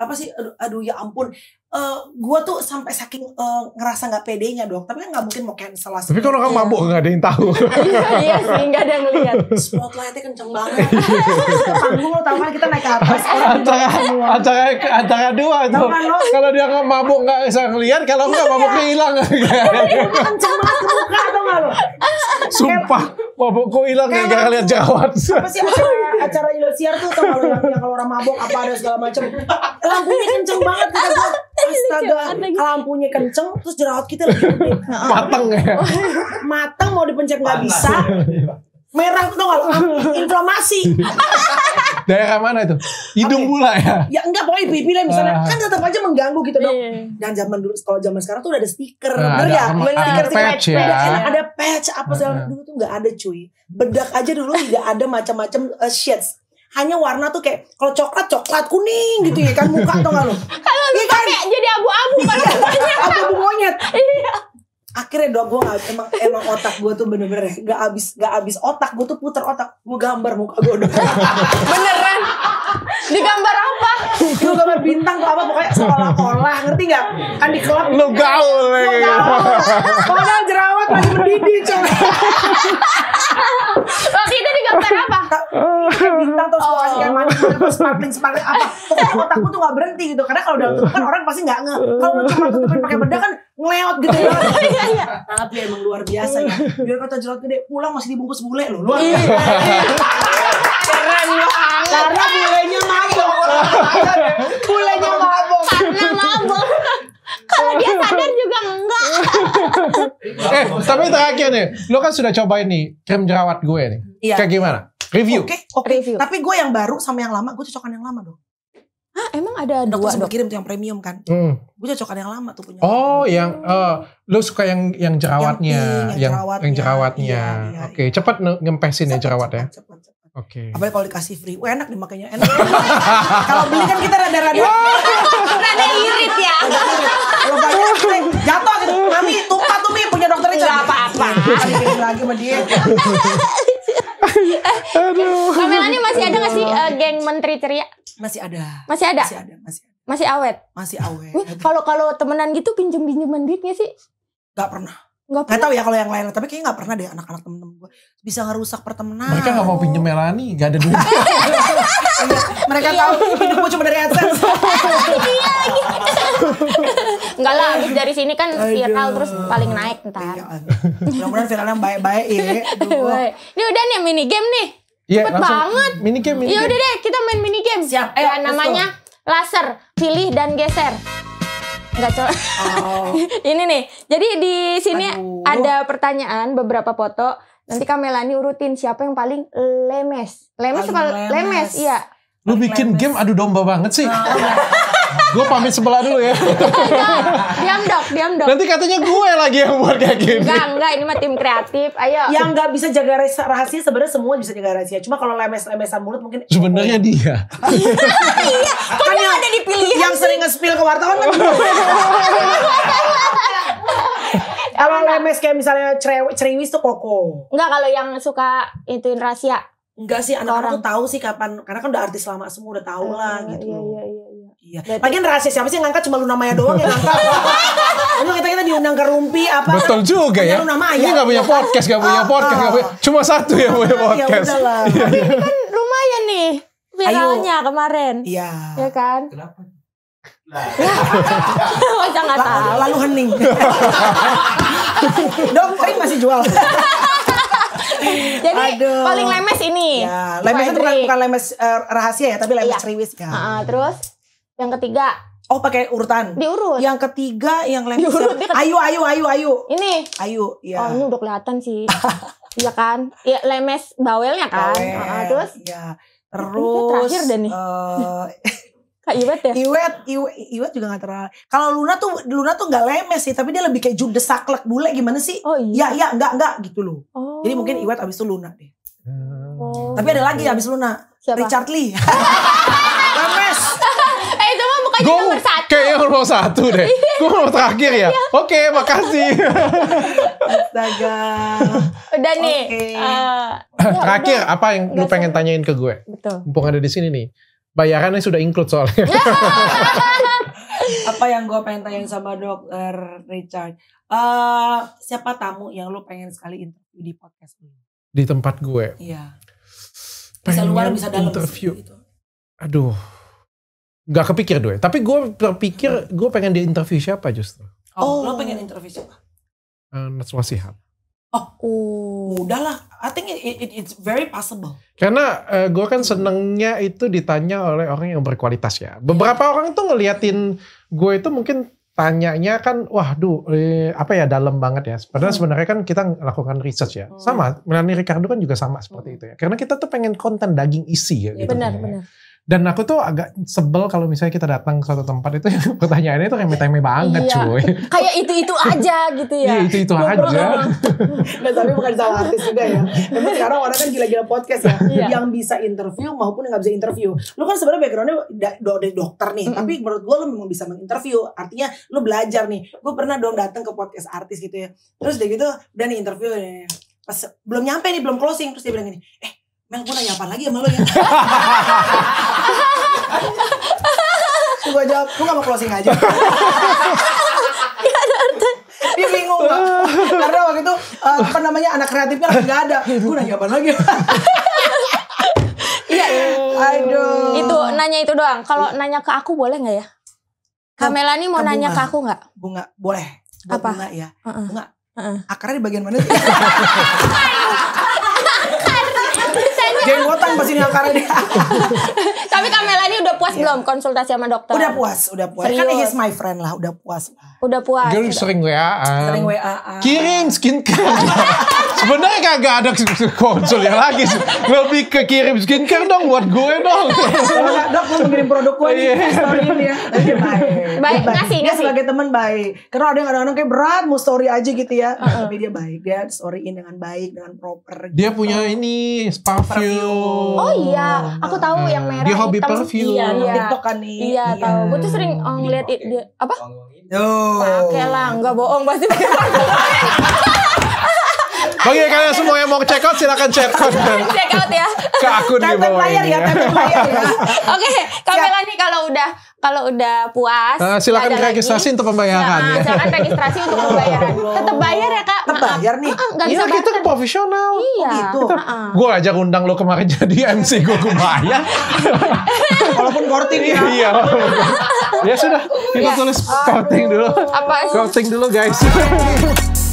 apa sih? Aduh, aduh ya ampun uh, eh, gue tuh sampai saking uh, ngerasa nggak pedenya dong tapi kan nggak mungkin mau cancel lah tapi kalau kamu ya. mabuk nggak ada yang tahu iya sih nggak ada yang lihat spotlightnya kenceng banget panggung lo tahu kan kita naik ke atas acara acara acara dua itu. Kan kalau dia nggak mabuk nggak bisa ngeliat kalau nggak iya. mabuk hilang iya, iya, kenceng banget muka atau nggak lo sumpah mabukku hilang nggak gara lihat jerawat apa sih acara acara ilusiar tuh kalau kalau orang mabuk apa ada segala macam lampunya kenceng banget kata Astaga, lampunya kenceng, terus jerawat kita lagi mateng ya. mateng mau dipencet nggak bisa. Merah tuh nggak ah, inflamasi. Daerah mana itu? Hidung ya? pula ya? Ya enggak pokoknya pipi lah misalnya. Ah. Kan tetap aja mengganggu gitu dong. Iya. Dan zaman dulu kalau zaman sekarang tuh udah ada stiker, nah, bener ya? stiker, patch ya. Ada patch apa segala nah. dulu tuh nggak ada cuy. Bedak aja dulu gak ada macam-macam eh, shades hanya warna tuh kayak kalau coklat coklat kuning gitu ya kan muka atau nggak lo? Kalau lu iya kan? jadi abu-abu iya, banyak abu-abu monyet. Iya. Akhirnya dong gue gak, emang emang otak gue tuh bener-bener gak abis gak abis otak gue tuh puter otak gue gambar muka gue beneran digambar apa lu gambar bintang tuh apa pokoknya sekolah-olah ngerti gak kan di klub lu gaul lu gaul padahal jerawat masih mendidih coba waktu itu digambar apa bintang terus sekolah kasih kayak manis terus sparkling sparkling apa pokoknya otakku tuh nggak berhenti gitu karena kalau udah tutup kan orang pasti nggak nge kalau cuma tutupin pakai bedak kan ngeleot gitu ya sangat iya. dia emang luar biasa ya biar kata jerawat gede pulang masih dibungkus bule lu luar iya. biasa keren banget karena bulenya mabok mulainya mabok karena mabok kalau dia sadar juga enggak eh tapi terakhir nih lo kan sudah cobain nih krim jerawat gue nih iya. kayak gimana review oke okay, okay. review tapi gue yang baru sama yang lama gue cocokan yang lama dong Hah, emang ada dokter dua sempat dok. kirim tuh yang premium kan? Hmm. Gue cocokan yang lama tuh punya. Oh, premium. yang uh, lo suka yang yang jerawatnya, yang yang, jerawatnya. Yang jerawatnya. Iya, iya, Oke, okay. cepat ngempesin cepet, ya jerawatnya. Cepet, cepet, cepat. Oke. Okay. Apalagi kalau dikasih free, wah enak nih makanya enak. kalau beli kan kita rada-rada. Rada irit ya. Kalau banyak jatuh gitu, mami tumpah tuh mi punya dokter itu apa-apa. lagi sama dia. Aduh. Kamelannya masih ada gak sih uh, geng menteri ceria? Masih ada. Masih ada. Masih ada, masih ada. Masih awet. Masih awet. Kalau kalau temenan gitu pinjem pinjeman duit gak sih? Gak pernah. Gak, gak tau ya kalau yang lain, tapi kayaknya gak pernah deh anak-anak temen-temen gue bisa ngerusak pertemanan. Mereka gak mau pinjem Melani, gak ada duit. Iya, mereka tahu hidup gue cuma dari AdSense. Enggak lah, abis dari sini kan viral terus paling naik ntar. Iya, mudah-mudahan viralnya yang baik-baik ya. Ini udah nih mini game nih. Iya, Cepet banget. Mini game, mini game. Ya udah deh, kita main mini game. Siap. Eh, namanya laser, pilih dan geser nggak cocok. Oh. ini nih. Jadi di sini Aduh. ada pertanyaan beberapa foto. Nanti Kamelani urutin siapa yang paling lemes. Lemes paling apa lemes. lemes? Iya. Lu bikin Cletus. game adu domba banget sih. Oh. gue pamit sebelah dulu ya. diam dok, diam dok. Nanti katanya gue lagi yang buat kayak gini. Enggak, enggak. Ini mah tim kreatif. Ayo. Yang nggak bisa jaga rahasia sebenarnya semua bisa jaga rahasia. Cuma kalau lemes-lemesan mulut mungkin. Sebenarnya dia. iya. Kok kan yang ada di pilihan Yang sering nge-spill ke wartawan kan Kalau lemes kayak misalnya ceriwis tuh koko. Enggak kalau yang suka ituin rahasia Enggak sih, anak-anak tuh tahu sih kapan karena kan udah artis lama semua udah tahu uh, lah eh, eh, gitu. Iya iya iya. Iya. iya. Lagian rahasia siapa sih yang ngangkat cuma Luna Maya doang yang ngangkat. Emang kita kita diundang ke Rumpi apa? Betul juga iya, ya. Luna Maya. Ini gak punya iya kan? podcast, gak punya oh, podcast, oh. Gak ah. punya. Cuma satu yang punya ya podcast. Ya udah lah. ini kan lumayan nih viralnya Ayo. kemarin. Iya. Ya kan? Kenapa? Masa nggak tahu? Lalu hening. Dong, masih jual. Jadi Aduh. paling lemes ini. Ya, lemes itu bukan, bukan lemes uh, rahasia ya, tapi lemes iya. ceriwis kan. Uh, terus yang ketiga Oh pakai urutan. Diurut. Yang ketiga yang lemes. Diurut. Dia ayu ayu ayu ayu. Ini. Ayu ya. Oh ini udah kelihatan sih. Iya kan? Ya lemes bawelnya kan. Bawel, uh, terus. Ya. Terus. Ini terakhir deh nih. Uh, Kak Iwet ya? Iwet, Iwet, Iwet juga gak terlalu. Kalau Luna tuh, Luna tuh gak lemes sih, tapi dia lebih kayak jude saklek bule gimana sih? Oh iya? Ya, ya, enggak, enggak gitu loh. Oh. Jadi mungkin Iwet abis itu Luna deh. Oh. Tapi ada lagi abis Luna. Siapa? Richard Lee. lemes. eh itu mah bukan nomor satu. Kayaknya nomor satu deh. Iya. Gue nomor terakhir ya. Iya. Oke, okay, makasih. Astaga. Udah nih. Okay. Uh, eh, terakhir, apa yang lu pengen tanyain ke gue? Betul. Mumpung ada di sini nih bayarannya sudah include soalnya. Apa yang gue pengen tanya sama dokter Richard? Uh, siapa tamu yang lo pengen sekali interview di podcast ini? Di tempat gue? Iya. Bisa luar bisa dalam. Interview. Gitu. Aduh, nggak kepikir gue. Tapi gue terpikir gue pengen di interview siapa justru. Oh, oh. lo pengen interview siapa? Uh, eh, Najwa Sihab. Oh, udahlah. I think it, it, it's very possible. Karena uh, eh, gue kan senengnya itu ditanya oleh orang yang berkualitas ya. Beberapa yeah. orang tuh ngeliatin gue itu mungkin tanyanya kan wah duh eh, apa ya dalam banget ya. Padahal hmm. sebenarnya kan kita lakukan research ya. Hmm. Sama Melanie Ricardo kan juga sama seperti hmm. itu ya. Karena kita tuh pengen konten daging isi ya, ya gitu. Benar, ya. benar. Dan aku tuh agak sebel kalau misalnya kita datang ke suatu tempat itu pertanyaannya itu remeh-temeh banget iya. cuy. Kayak itu-itu aja gitu ya. Iya, itu-itu aja. nah, tapi bukan salah artis juga ya. Tapi sekarang orang kan gila-gila podcast ya. Iya. Yang bisa interview maupun yang gak bisa interview. Lu kan sebenarnya backgroundnya dari dokter nih. Mm -hmm. Tapi menurut gua lu memang bisa menginterview. Artinya lu belajar nih. Gue pernah dong datang ke podcast artis gitu ya. Terus dia gitu, udah nih interview. Pas belum nyampe nih, belum closing. Terus dia bilang gini, eh Mel gue nanya apa lagi sama lo ya Tuh gue jawab Gue gak mau closing aja dia bingung gak? karena waktu itu uh, apa namanya anak kreatifnya lagi gak ada gue nanya apa lagi iya aduh itu nanya itu doang kalau iya. nanya ke aku boleh gak ya Kamela nih mau nanya ke aku gak? bunga boleh Buat apa bunga ya uh -uh. bunga akarnya di bagian mana sih Jenggotan pasti nih akarnya dia. Tapi Kamela ini udah puas iya. belum konsultasi sama dokter? Udah puas, udah puas. Kan Serius. Kan he's my friend lah, udah puas Udah puas. Girl sering WA. Sering WA. Kirim skincare. Sebenarnya kagak ada konsul ya lagi. Lebih ke kirim skincare dong buat gue dong. Dok, gue ngirim produk gue nih. Story ya. Tapi iya. baik. Baik, ngasih, ngasih. sebagai teman baik. Karena ada yang kadang-kadang kayak berat mau story aja gitu ya. Tapi dia baik, dia storyin dengan baik, dengan proper. Dia gitu. punya ini parfum perfume. Oh iya, aku tahu hmm. yang merah. Dia hobi hitam. perfume. Iya, iya. TikTok kan nih. Iya, iya. tahu. Gue tuh sering oh, ngeliat okay. dia, apa? Yo. Pakai lah, enggak bohong pasti. Oke, okay, kalian semua yang mau check out silakan check out. check out ya. Ke akun di bawah. Layar ya, ya. layar ya. Oke, okay, Kamila nih kalau udah kalau udah puas uh, silakan registrasi untuk pembayaran nah, ya. silakan registrasi untuk pembayaran oh. tetap bayar ya kak tetap bayar nih uh, gak iya, bisa kita profesional iya oh, gitu. uh -uh. gue ajak undang lo kemarin jadi MC gue gue bayar walaupun korting ya iya ya sudah kita iya. tulis korting dulu apa korting dulu guys